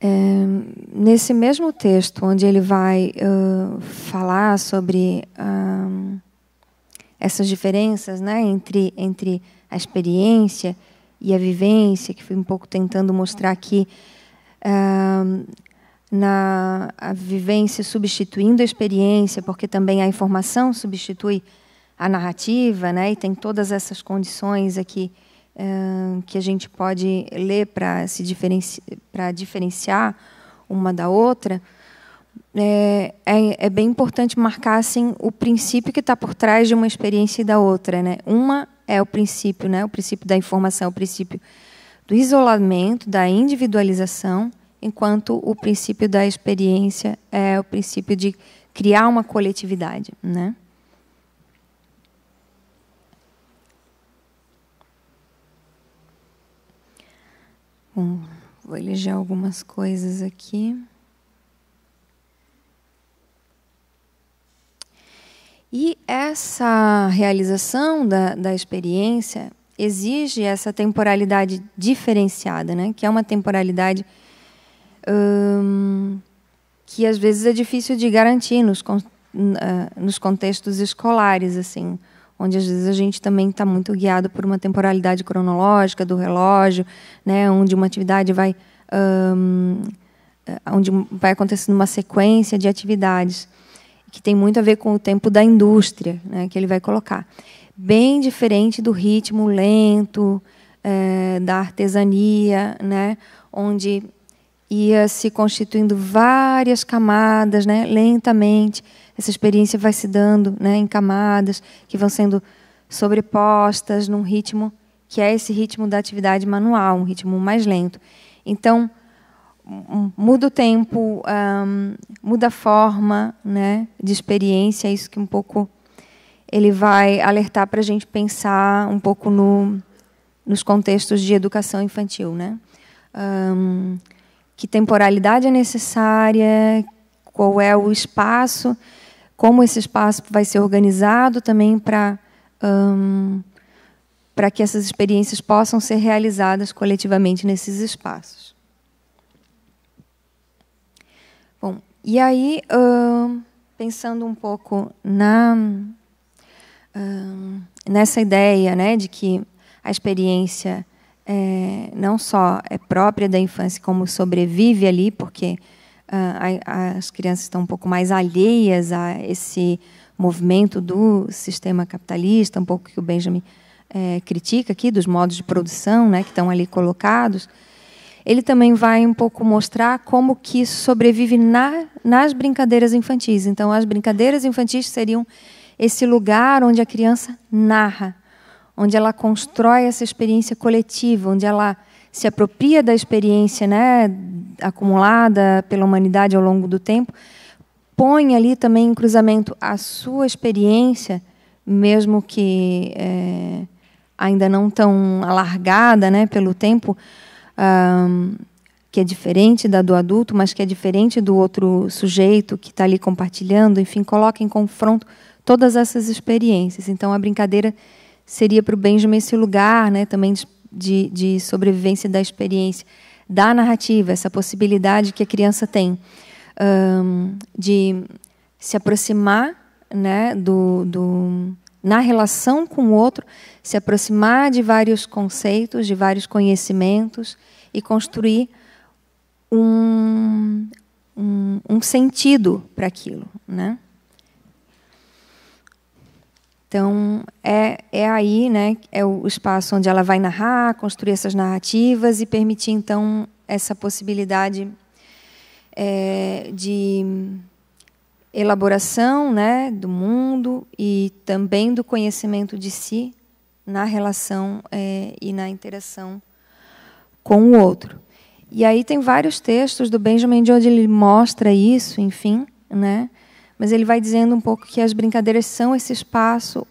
É, nesse mesmo texto, onde ele vai uh, falar sobre. Hum, essas diferenças né, entre, entre a experiência e a vivência, que fui um pouco tentando mostrar aqui, uh, na a vivência substituindo a experiência, porque também a informação substitui a narrativa, né, e tem todas essas condições aqui uh, que a gente pode ler para se diferenci para diferenciar uma da outra é, é, é, bem importante marcar assim o princípio que está por trás de uma experiência e da outra, né? Uma é o princípio, né? O princípio da informação, o princípio do isolamento, da individualização, enquanto o princípio da experiência é o princípio de criar uma coletividade, né? Bom, vou eleger algumas coisas aqui. E essa realização da, da experiência exige essa temporalidade diferenciada, né? que é uma temporalidade hum, que às vezes é difícil de garantir nos, ah, nos contextos escolares, assim, onde às vezes a gente também está muito guiado por uma temporalidade cronológica do relógio, né? onde uma atividade vai. Hum, eh, onde vai acontecendo uma sequência de atividades que tem muito a ver com o tempo da indústria né, que ele vai colocar. Bem diferente do ritmo lento, é, da artesania, né, onde ia se constituindo várias camadas, né, lentamente. Essa experiência vai se dando né, em camadas que vão sendo sobrepostas num ritmo que é esse ritmo da atividade manual, um ritmo mais lento. Então, muda o tempo, um, muda a forma né, de experiência, isso que um pouco ele vai alertar para a gente pensar um pouco no, nos contextos de educação infantil. Né? Um, que temporalidade é necessária, qual é o espaço, como esse espaço vai ser organizado também para um, para que essas experiências possam ser realizadas coletivamente nesses espaços. Bom, e aí, uh, pensando um pouco na, uh, nessa ideia né, de que a experiência é, não só é própria da infância, como sobrevive ali, porque uh, a, as crianças estão um pouco mais alheias a esse movimento do sistema capitalista, um pouco que o Benjamin é, critica aqui, dos modos de produção né, que estão ali colocados ele também vai um pouco mostrar como que isso sobrevive na, nas brincadeiras infantis. Então, as brincadeiras infantis seriam esse lugar onde a criança narra, onde ela constrói essa experiência coletiva, onde ela se apropria da experiência né, acumulada pela humanidade ao longo do tempo, põe ali também em cruzamento a sua experiência, mesmo que é, ainda não tão alargada né, pelo tempo, um, que é diferente da do adulto, mas que é diferente do outro sujeito que está ali compartilhando, enfim, coloca em confronto todas essas experiências. Então, a brincadeira seria para o Benjamin esse lugar né, também de, de sobrevivência da experiência, da narrativa, essa possibilidade que a criança tem um, de se aproximar né, do, do, na relação com o outro, se aproximar de vários conceitos, de vários conhecimentos e construir um, um, um sentido para aquilo. Né? Então, é, é aí né, é o espaço onde ela vai narrar, construir essas narrativas e permitir, então, essa possibilidade é, de elaboração né, do mundo e também do conhecimento de si na relação é, e na interação com o outro. E aí tem vários textos do Benjamin de onde ele mostra isso, enfim, né? mas ele vai dizendo um pouco que as brincadeiras são esse espaço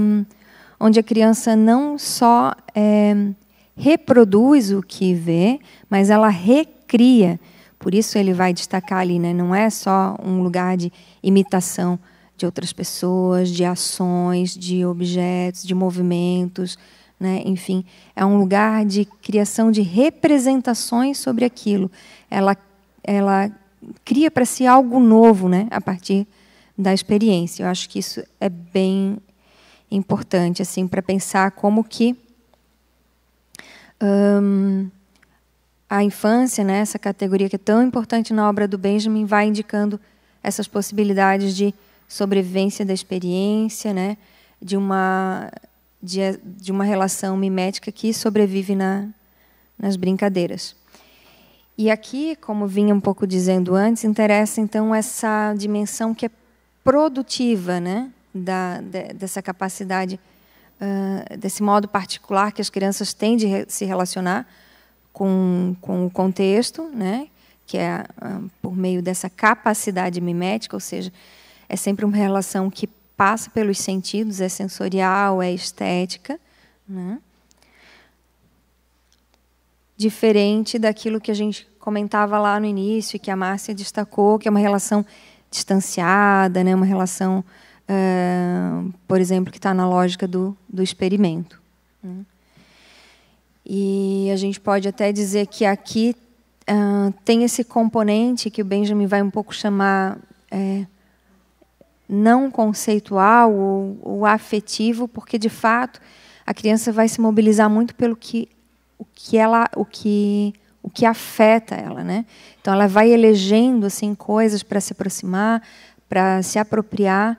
um, onde a criança não só é, reproduz o que vê, mas ela recria por isso ele vai destacar ali, né? não é só um lugar de imitação de outras pessoas, de ações, de objetos, de movimentos, né? enfim, é um lugar de criação de representações sobre aquilo. Ela, ela cria para si algo novo né? a partir da experiência. Eu acho que isso é bem importante assim para pensar como que hum, a infância, né, essa categoria que é tão importante na obra do Benjamin, vai indicando essas possibilidades de sobrevivência da experiência, né, de uma de, de uma relação mimética que sobrevive na, nas brincadeiras. E aqui, como vinha um pouco dizendo antes, interessa então essa dimensão que é produtiva, né, da, de, dessa capacidade, uh, desse modo particular que as crianças têm de re, se relacionar com, com o contexto, né? que é ah, por meio dessa capacidade mimética, ou seja, é sempre uma relação que passa pelos sentidos, é sensorial, é estética, né? diferente daquilo que a gente comentava lá no início e que a Márcia destacou, que é uma relação distanciada, né? uma relação, uh, por exemplo, que está na lógica do, do experimento. Né? E a gente pode até dizer que aqui uh, tem esse componente que o Benjamin vai um pouco chamar é, não conceitual ou, ou, afetivo, porque de fato a criança vai se mobilizar muito pelo que o que ela o que o que afeta ela, né? Então ela vai elegendo assim coisas para se aproximar, para se apropriar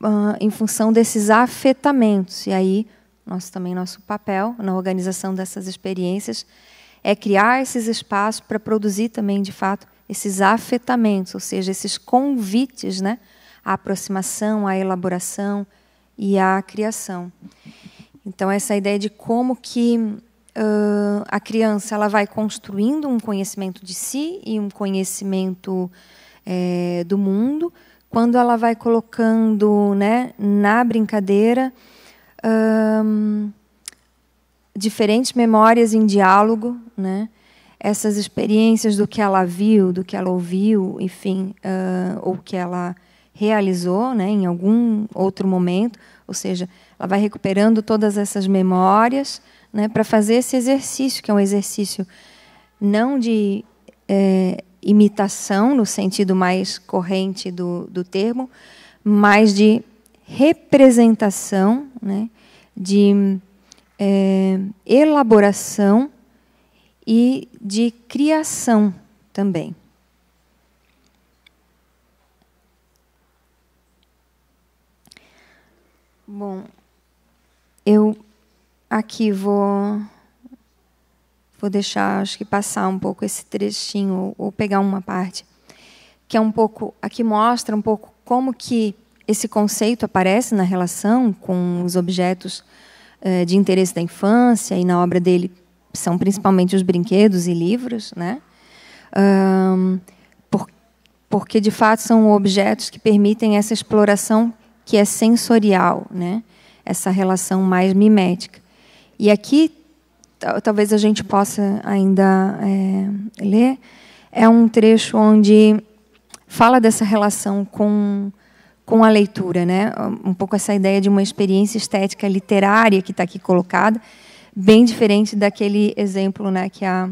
uh, em função desses afetamentos. E aí nosso também nosso papel na organização dessas experiências é criar esses espaços para produzir também, de fato, esses afetamentos, ou seja, esses convites, né, à aproximação, à elaboração e à criação. Então essa ideia de como que uh, a criança ela vai construindo um conhecimento de si e um conhecimento é, do mundo quando ela vai colocando, né, na brincadeira hum, diferentes memórias em diálogo, né? essas experiências do que ela viu, do que ela ouviu, enfim, uh, ou que ela realizou né, em algum outro momento, ou seja, ela vai recuperando todas essas memórias né, para fazer esse exercício, que é um exercício não de é, imitação, no sentido mais corrente do, do termo, mas de representação, né, de é, elaboração e de criação também. Bom, eu aqui vou vou deixar, acho que passar um pouco esse trechinho ou, ou pegar uma parte que é um pouco aqui mostra um pouco como que esse conceito aparece na relação com os objetos eh, de interesse da infância e na obra dele são principalmente os brinquedos e livros, né? porque de fato são objetos que permitem essa exploração que é sensorial, né? Essa relação mais mimética. E aqui talvez a gente possa ainda é, ler é um trecho onde fala dessa relação com com a leitura, né? Um pouco essa ideia de uma experiência estética literária que está aqui colocada, bem diferente daquele exemplo, né, que a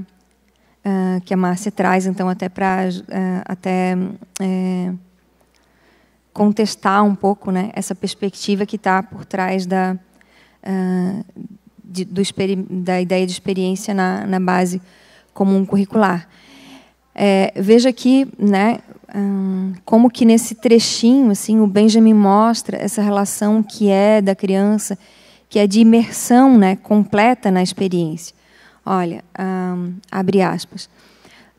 uh, que a Márcia traz, então até para uh, ah, até é, contestar um pouco, né, essa perspectiva que está por trás da ah, de, do, da ideia de experiência na, na base comum curricular. É, veja que, né, como que nesse trechinho, assim, o Benjamin mostra essa relação que é da criança, que é de imersão, né, completa na experiência. Olha, um, abre aspas.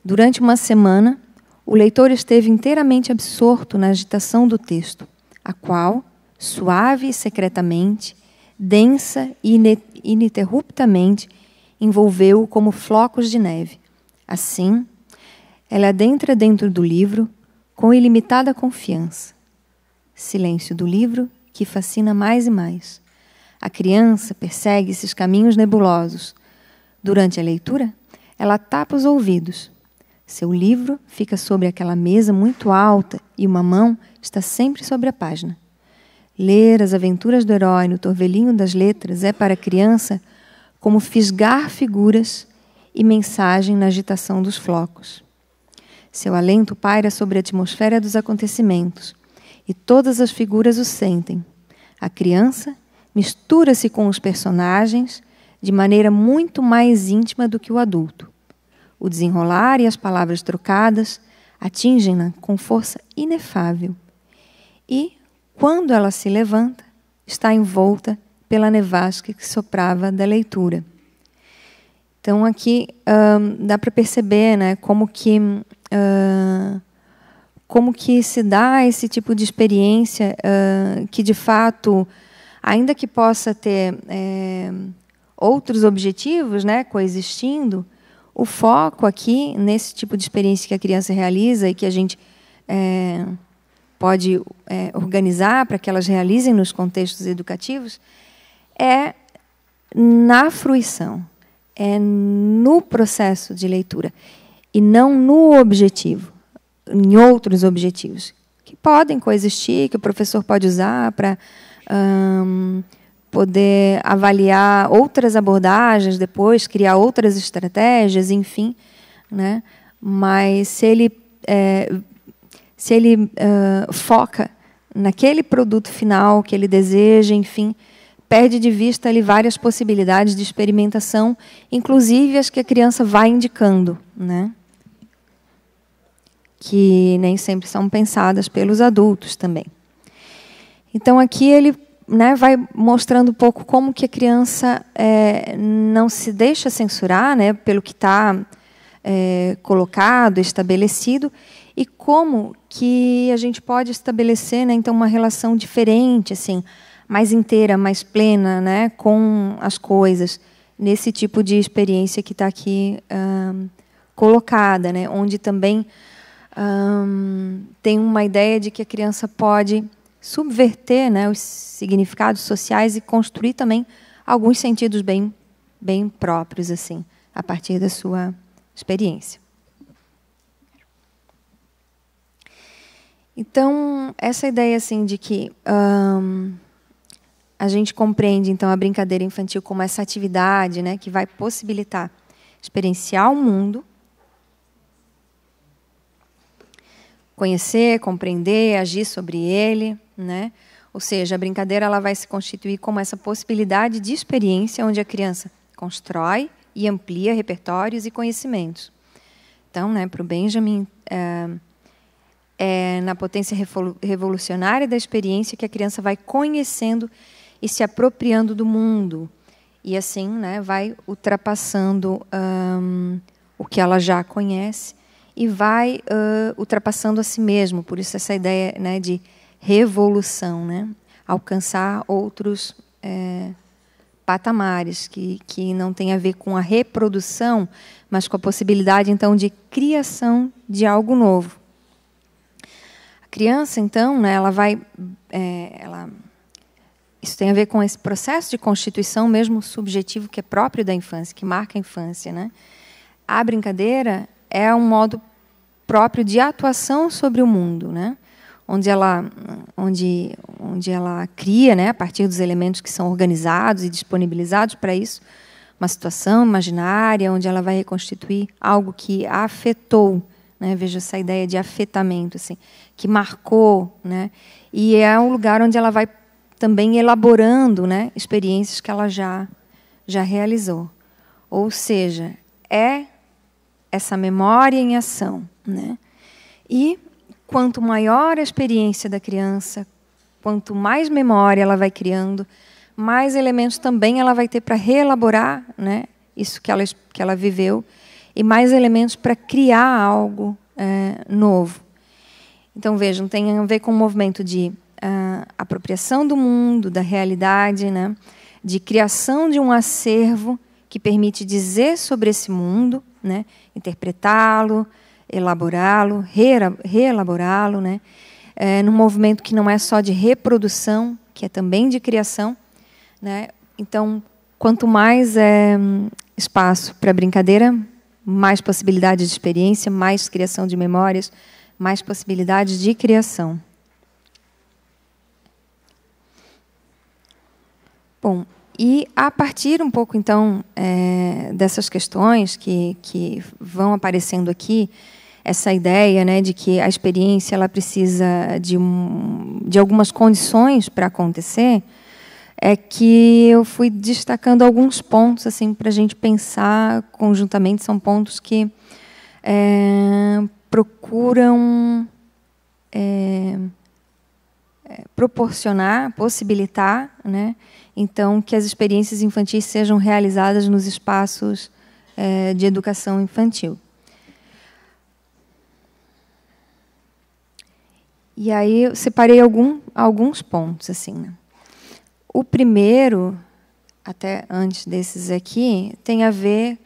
Durante uma semana, o leitor esteve inteiramente absorto na agitação do texto, a qual, suave e secretamente, densa e ininterruptamente, envolveu como flocos de neve. Assim, ela adentra dentro do livro, com ilimitada confiança. Silêncio do livro que fascina mais e mais. A criança persegue esses caminhos nebulosos. Durante a leitura, ela tapa os ouvidos. Seu livro fica sobre aquela mesa muito alta e uma mão está sempre sobre a página. Ler as aventuras do herói no torvelinho das letras é para a criança como fisgar figuras e mensagem na agitação dos flocos. Seu alento paira sobre a atmosfera dos acontecimentos, e todas as figuras o sentem. A criança mistura-se com os personagens de maneira muito mais íntima do que o adulto. O desenrolar e as palavras trocadas atingem-na com força inefável. E, quando ela se levanta, está envolta pela nevasca que soprava da leitura. Então aqui hum, dá para perceber, né, como que hum, ah, como que se dá esse tipo de experiência uh, que, de fato, ainda que possa ter é, outros objetivos né, coexistindo, o foco aqui, nesse tipo de experiência que a criança realiza e que a gente é, pode é, organizar para que elas realizem nos contextos educativos, é na fruição, é no processo de leitura e não no objetivo, em outros objetivos, que podem coexistir, que o professor pode usar para hum, poder avaliar outras abordagens depois, criar outras estratégias, enfim. Né? Mas se ele, é, se ele uh, foca naquele produto final que ele deseja, enfim, perde de vista ali várias possibilidades de experimentação, inclusive as que a criança vai indicando, né? que nem sempre são pensadas pelos adultos também. Então aqui ele né, vai mostrando um pouco como que a criança é, não se deixa censurar né, pelo que está é, colocado, estabelecido, e como que a gente pode estabelecer né, então uma relação diferente, assim, mais inteira, mais plena né, com as coisas, nesse tipo de experiência que está aqui colocada, né, onde também hum, tem uma ideia de que a criança pode subverter né, os significados sociais e construir também alguns sentidos bem, bem próprios, assim, a partir da sua experiência. Então, essa ideia assim de que hum, a gente compreende então a brincadeira infantil como essa atividade, né, que vai possibilitar experienciar o mundo conhecer, compreender, agir sobre ele, né? Ou seja, a brincadeira ela vai se constituir como essa possibilidade de experiência onde a criança constrói e amplia repertórios e conhecimentos. Então, né, para o Benjamin, é, é na potência revolucionária da experiência que a criança vai conhecendo e se apropriando do mundo e assim, né, vai ultrapassando o que ela já conhece e vai uh, ultrapassando a si mesmo. Por isso essa ideia né, de revolução, né? alcançar outros é, patamares que, que não tem a ver com a reprodução, mas com a possibilidade então de criação de algo novo. A criança então, né, ela vai, é, ela isso tem a ver com esse processo de constituição mesmo subjetivo que é próprio da infância, que marca a infância, né? A brincadeira é um modo próprio de atuação sobre o mundo, né? onde ela, onde, onde ela cria, né, a partir dos elementos que são organizados e disponibilizados para isso, uma situação imaginária onde ela vai reconstituir algo que a afetou, né, veja essa ideia de afetamento, assim, que marcou, né, e é um lugar onde ela vai também elaborando, né, experiências que ela já já realizou. Ou seja, é essa memória em ação. Né? E quanto maior a experiência da criança, quanto mais memória ela vai criando, mais elementos também ela vai ter para reelaborar né, isso que ela, que ela viveu, e mais elementos para criar algo é, novo. Então, vejam, tem a ver com o movimento de uh, apropriação do mundo, da realidade, né, de criação de um acervo que permite dizer sobre esse mundo né? interpretá-lo, elaborá-lo, reelaborá-lo, né? É, num movimento que não é só de reprodução, que é também de criação. Né? Então, quanto mais é, espaço para brincadeira, mais possibilidade de experiência, mais criação de memórias, mais possibilidade de criação. Bom, e a partir um pouco então é, dessas questões que, que vão aparecendo aqui, essa ideia né, de que a experiência ela precisa de, de algumas condições para acontecer, é que eu fui destacando alguns pontos assim para a gente pensar conjuntamente. São pontos que é, procuram é, é proporcionar, possibilitar, né, então, que as experiências infantis sejam realizadas nos espaços é, de educação infantil. E aí eu separei algum, alguns pontos assim. Né? O primeiro, até antes desses aqui, tem a ver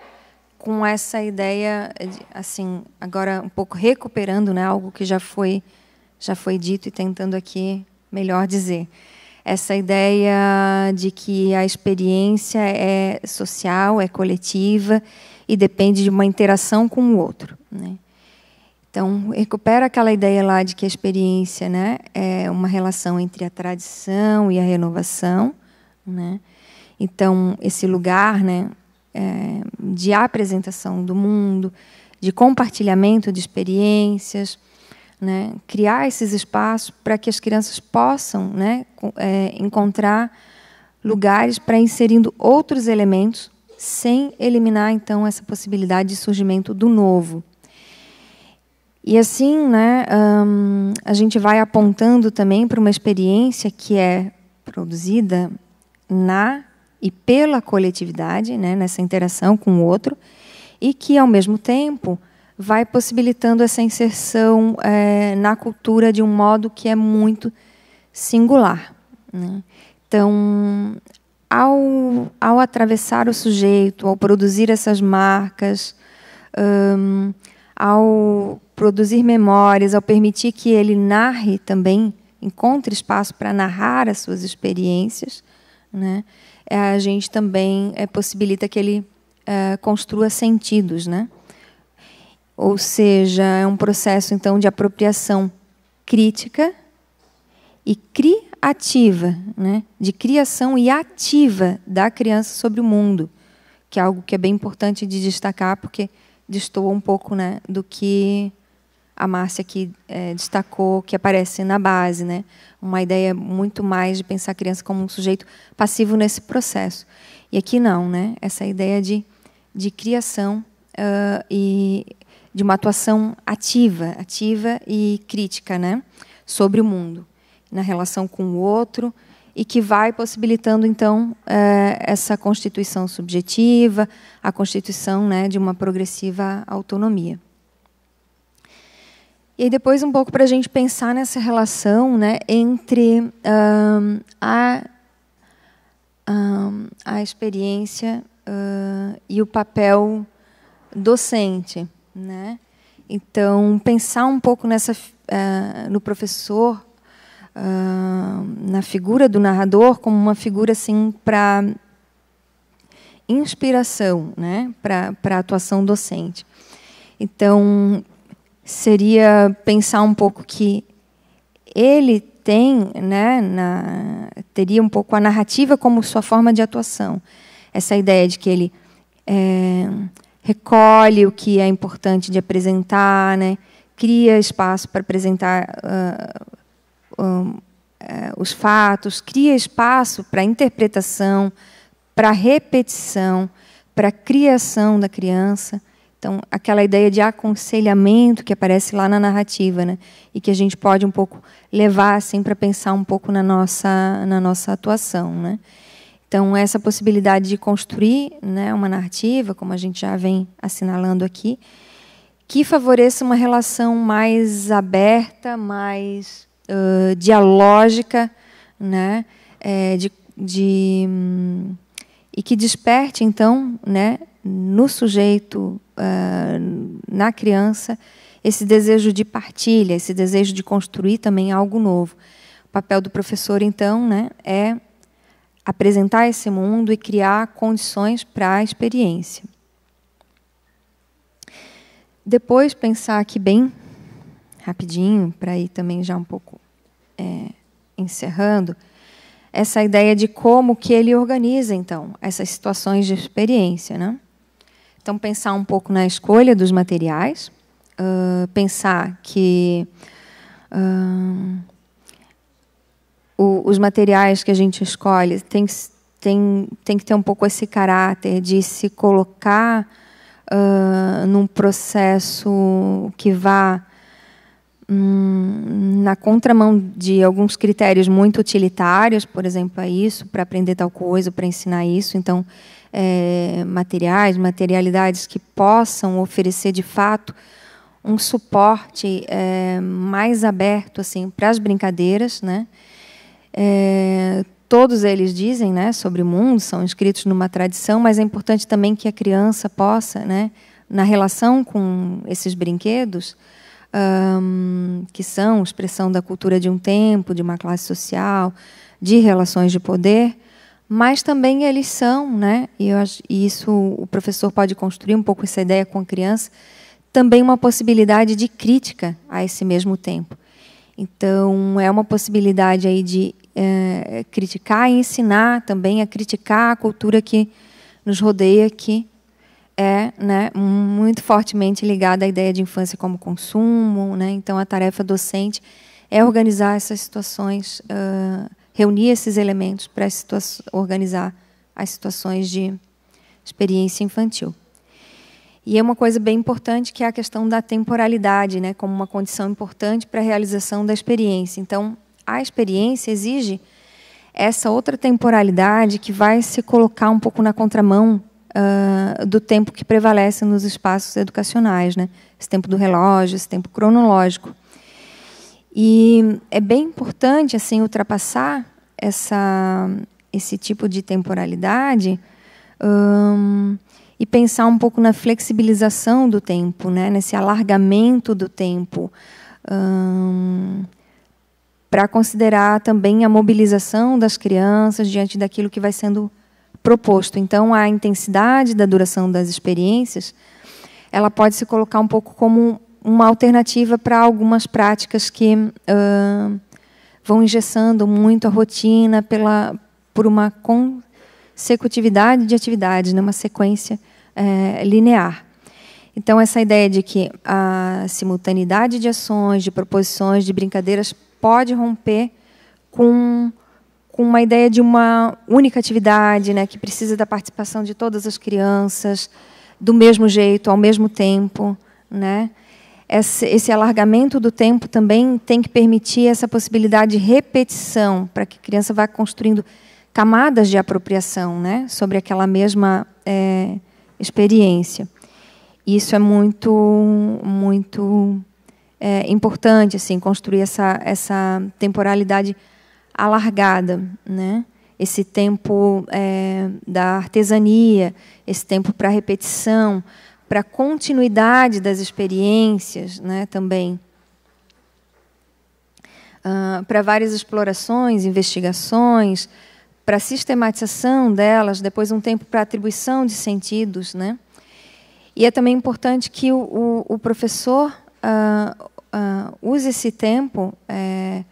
com essa ideia, de, assim, agora um pouco recuperando, né, algo que já foi já foi dito e tentando aqui melhor dizer essa ideia de que a experiência é social, é coletiva e depende de uma interação com o outro. Né? Então, recupera aquela ideia lá de que a experiência né, é uma relação entre a tradição e a renovação. Né? Então, esse lugar né, é, de apresentação do mundo, de compartilhamento de experiências, né, criar esses espaços para que as crianças possam né, é, encontrar lugares para inserindo outros elementos, sem eliminar então essa possibilidade de surgimento do novo. E assim, né, hum, a gente vai apontando também para uma experiência que é produzida na e pela coletividade, né, nessa interação com o outro, e que, ao mesmo tempo, vai possibilitando essa inserção é, na cultura de um modo que é muito singular. Né? Então, ao, ao atravessar o sujeito, ao produzir essas marcas, um, ao produzir memórias, ao permitir que ele narre também, encontre espaço para narrar as suas experiências, né? É, a gente também é, possibilita que ele é, construa sentidos, né? Ou seja, é um processo então de apropriação crítica e criativa, né? de criação e ativa da criança sobre o mundo, que é algo que é bem importante de destacar, porque destoa um pouco né, do que a Márcia aqui é, destacou, que aparece na base. Né? Uma ideia muito mais de pensar a criança como um sujeito passivo nesse processo. E aqui não, né? essa ideia de, de criação uh, e de uma atuação ativa, ativa e crítica, né, sobre o mundo, na relação com o outro, e que vai possibilitando então eh, essa constituição subjetiva, a constituição né, de uma progressiva autonomia. E aí depois um pouco para a gente pensar nessa relação né, entre um, a, um, a experiência uh, e o papel docente né? Então pensar um pouco nessa uh, no professor, uh, na figura do narrador como uma figura assim para inspiração, né? Para para atuação docente. Então seria pensar um pouco que ele tem, né, na, teria um pouco a narrativa como sua forma de atuação. Essa ideia de que ele é, recolhe o que é importante de apresentar, né? cria espaço para apresentar uh, um, uh, os fatos, cria espaço para interpretação, para repetição, para criação da criança. Então, aquela ideia de aconselhamento que aparece lá na narrativa, né? E que a gente pode um pouco levar assim para pensar um pouco na nossa na nossa atuação, né? Então, essa possibilidade de construir né, uma narrativa, como a gente já vem assinalando aqui, que favoreça uma relação mais aberta, mais uh, dialógica, né, é, de, de, e que desperte, então, né, no sujeito, uh, na criança, esse desejo de partilha, esse desejo de construir também algo novo. O papel do professor, então, né, é apresentar esse mundo e criar condições para a experiência. Depois, pensar aqui bem, rapidinho, para ir também já um pouco é, encerrando, essa ideia de como que ele organiza, então, essas situações de experiência. Né? Então, pensar um pouco na escolha dos materiais, uh, pensar que... Uh, o, os materiais que a gente escolhe tem, tem, tem que ter um pouco esse caráter de se colocar uh, num processo que vá hum, na contramão de alguns critérios muito utilitários, por exemplo, a é isso, para aprender tal coisa, para ensinar isso. Então, é, materiais, materialidades que possam oferecer de fato um suporte é, mais aberto assim para as brincadeiras, né? É, todos eles dizem né, sobre o mundo, são escritos numa tradição, mas é importante também que a criança possa, né, na relação com esses brinquedos, um, que são expressão da cultura de um tempo, de uma classe social, de relações de poder, mas também eles são, né, e, eu, e isso o professor pode construir um pouco essa ideia com a criança, também uma possibilidade de crítica a esse mesmo tempo. Então, é uma possibilidade aí de é, criticar e ensinar também a criticar a cultura que nos rodeia, que é né, muito fortemente ligada à ideia de infância como consumo. Né? Então, a tarefa docente é organizar essas situações, uh, reunir esses elementos para organizar as situações de experiência infantil. E é uma coisa bem importante que é a questão da temporalidade, né, como uma condição importante para a realização da experiência. Então, a experiência exige essa outra temporalidade que vai se colocar um pouco na contramão uh, do tempo que prevalece nos espaços educacionais, né? Esse tempo do relógio, esse tempo cronológico. E é bem importante assim ultrapassar essa esse tipo de temporalidade e pensar um pouco na flexibilização do tempo, né? nesse alargamento do tempo, hum, para considerar também a mobilização das crianças diante daquilo que vai sendo proposto. Então, a intensidade da duração das experiências, ela pode se colocar um pouco como uma alternativa para algumas práticas que vão engessando muito a rotina pela, por uma consecutividade de atividades, né, uma sequência é, linear. Então, essa ideia de que a simultaneidade de ações, de proposições, de brincadeiras pode romper com, com uma ideia de uma única atividade, né, que precisa da participação de todas as crianças, do mesmo jeito, ao mesmo tempo. Né? Esse, esse alargamento do tempo também tem que permitir essa possibilidade de repetição, para que a criança vá construindo camadas de apropriação né, sobre aquela mesma. É, experiência. Isso é muito, muito é, importante, assim, construir essa, essa temporalidade alargada, né? Esse tempo é, da artesania, esse tempo para repetição, para continuidade das experiências, né? Também. Uh, ah, para várias explorações, investigações, para sistematização delas, depois um tempo para atribuição de sentidos, né? E é também importante que o, o, o professor uh, uh, use esse tempo é,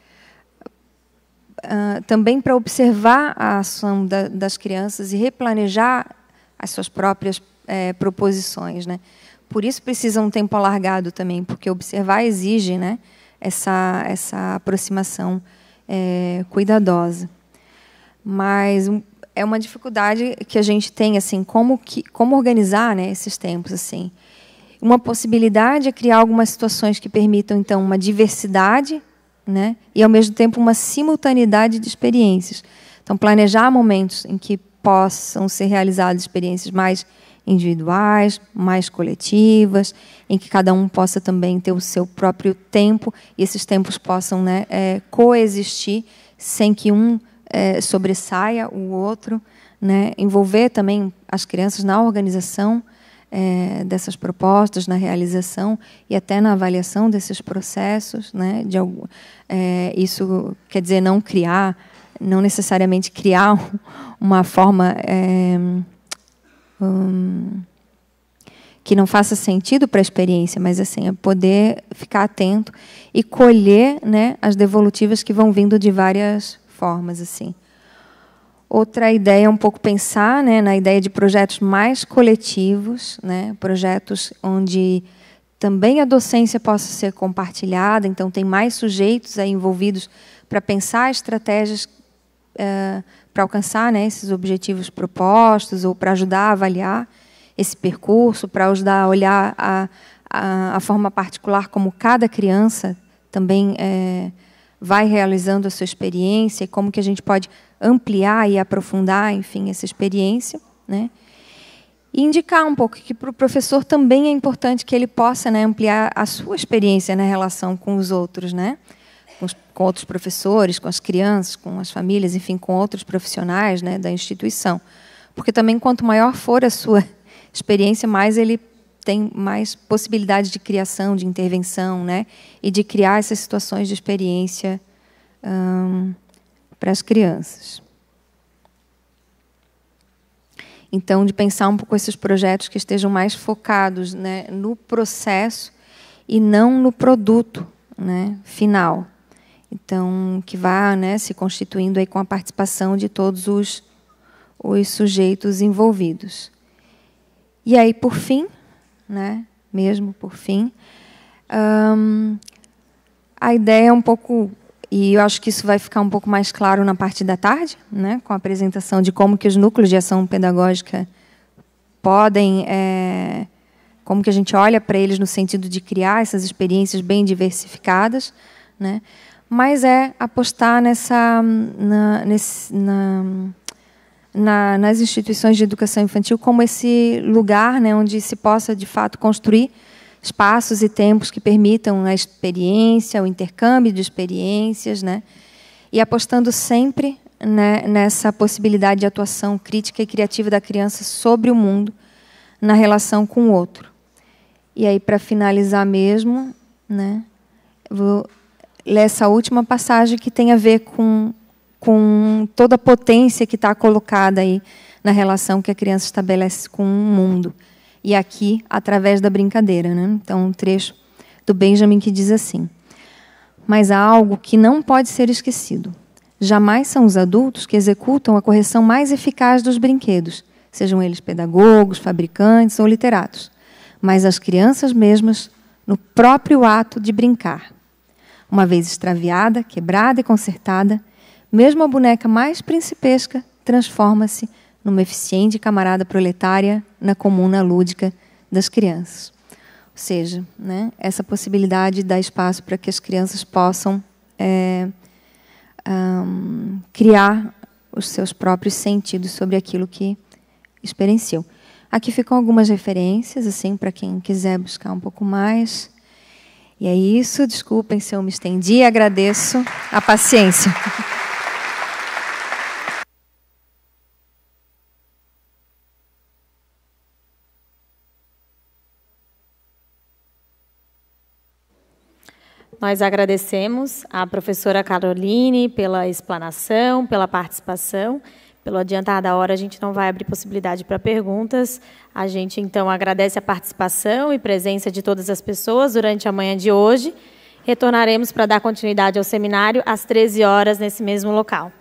uh, também para observar a ação da, das crianças e replanejar as suas próprias é, proposições, né? Por isso precisa um tempo alargado também, porque observar exige, né? Essa essa aproximação é, cuidadosa mas é uma dificuldade que a gente tem assim, como que como organizar, né, esses tempos assim. Uma possibilidade é criar algumas situações que permitam então uma diversidade, né, e ao mesmo tempo uma simultaneidade de experiências. Então planejar momentos em que possam ser realizadas experiências mais individuais, mais coletivas, em que cada um possa também ter o seu próprio tempo e esses tempos possam né, é, coexistir sem que um é, sobressaia o outro, né? envolver também as crianças na organização é, dessas propostas, na realização e até na avaliação desses processos. Né? De, é, isso quer dizer não criar, não necessariamente criar uma forma é, hum, que não faça sentido para a experiência, mas assim é poder ficar atento e colher né, as devolutivas que vão vindo de várias formas assim. Outra ideia é um pouco pensar né, na ideia de projetos mais coletivos, né, projetos onde também a docência possa ser compartilhada, então tem mais sujeitos aí envolvidos para pensar estratégias é, eh, para alcançar né, esses objetivos propostos ou para ajudar a avaliar esse percurso, para ajudar a olhar a, a, a forma particular como cada criança também é, vai realizando a sua experiência e como que a gente pode ampliar e aprofundar, enfim, essa experiência, né? E indicar um pouco que para o professor também é importante que ele possa né, ampliar a sua experiência na relação com os outros, né? Com, os, com outros professores, com as crianças, com as famílias, enfim, com outros profissionais né, da instituição. Porque também quanto maior for a sua experiência, mais ele tem mais possibilidade de criação, de intervenção, né? E de criar essas situações de experiência hum, para as crianças. Então, de pensar um pouco esses projetos que estejam mais focados né, no processo e não no produto né, final. Então, que vá né, se constituindo aí com a participação de todos os, os sujeitos envolvidos. E aí, por fim, né? Mesmo por fim. Um, a ideia é um pouco e eu acho que isso vai ficar um pouco mais claro na parte da tarde, né? Com a apresentação de como que os núcleos de ação pedagógica podem é, como que a gente olha para eles no sentido de criar essas experiências bem diversificadas, né? Mas é apostar nessa na, nesse, na na, nas instituições de educação infantil como esse lugar né, onde se possa, de fato, construir espaços e tempos que permitam a experiência, o intercâmbio de experiências, né, e apostando sempre né, nessa possibilidade de atuação crítica e criativa da criança sobre o mundo, na relação com o outro. E aí, para finalizar mesmo, né, vou ler essa última passagem que tem a ver com com toda a potência que está colocada aí na relação que a criança estabelece com o mundo. E aqui, através da brincadeira. Né? Então, um trecho do Benjamin que diz assim: Mas há algo que não pode ser esquecido. Jamais são os adultos que executam a correção mais eficaz dos brinquedos, sejam eles pedagogos, fabricantes ou literatos, mas as crianças mesmas no próprio ato de brincar. Uma vez extraviada, quebrada e consertada, mesmo a boneca mais principesca transforma-se numa eficiente camarada proletária na comuna lúdica das crianças. Ou seja, né, essa possibilidade dá espaço para que as crianças possam é, um, criar os seus próprios sentidos sobre aquilo que experienciam. Aqui ficam algumas referências, assim, para quem quiser buscar um pouco mais. E é isso. Desculpem se eu me estendi. Agradeço a paciência. Nós agradecemos à professora Caroline pela explanação, pela participação. Pelo adiantar da hora, a gente não vai abrir possibilidade para perguntas. A gente, então, agradece a participação e presença de todas as pessoas durante a manhã de hoje. Retornaremos para dar continuidade ao seminário às 13 horas, nesse mesmo local.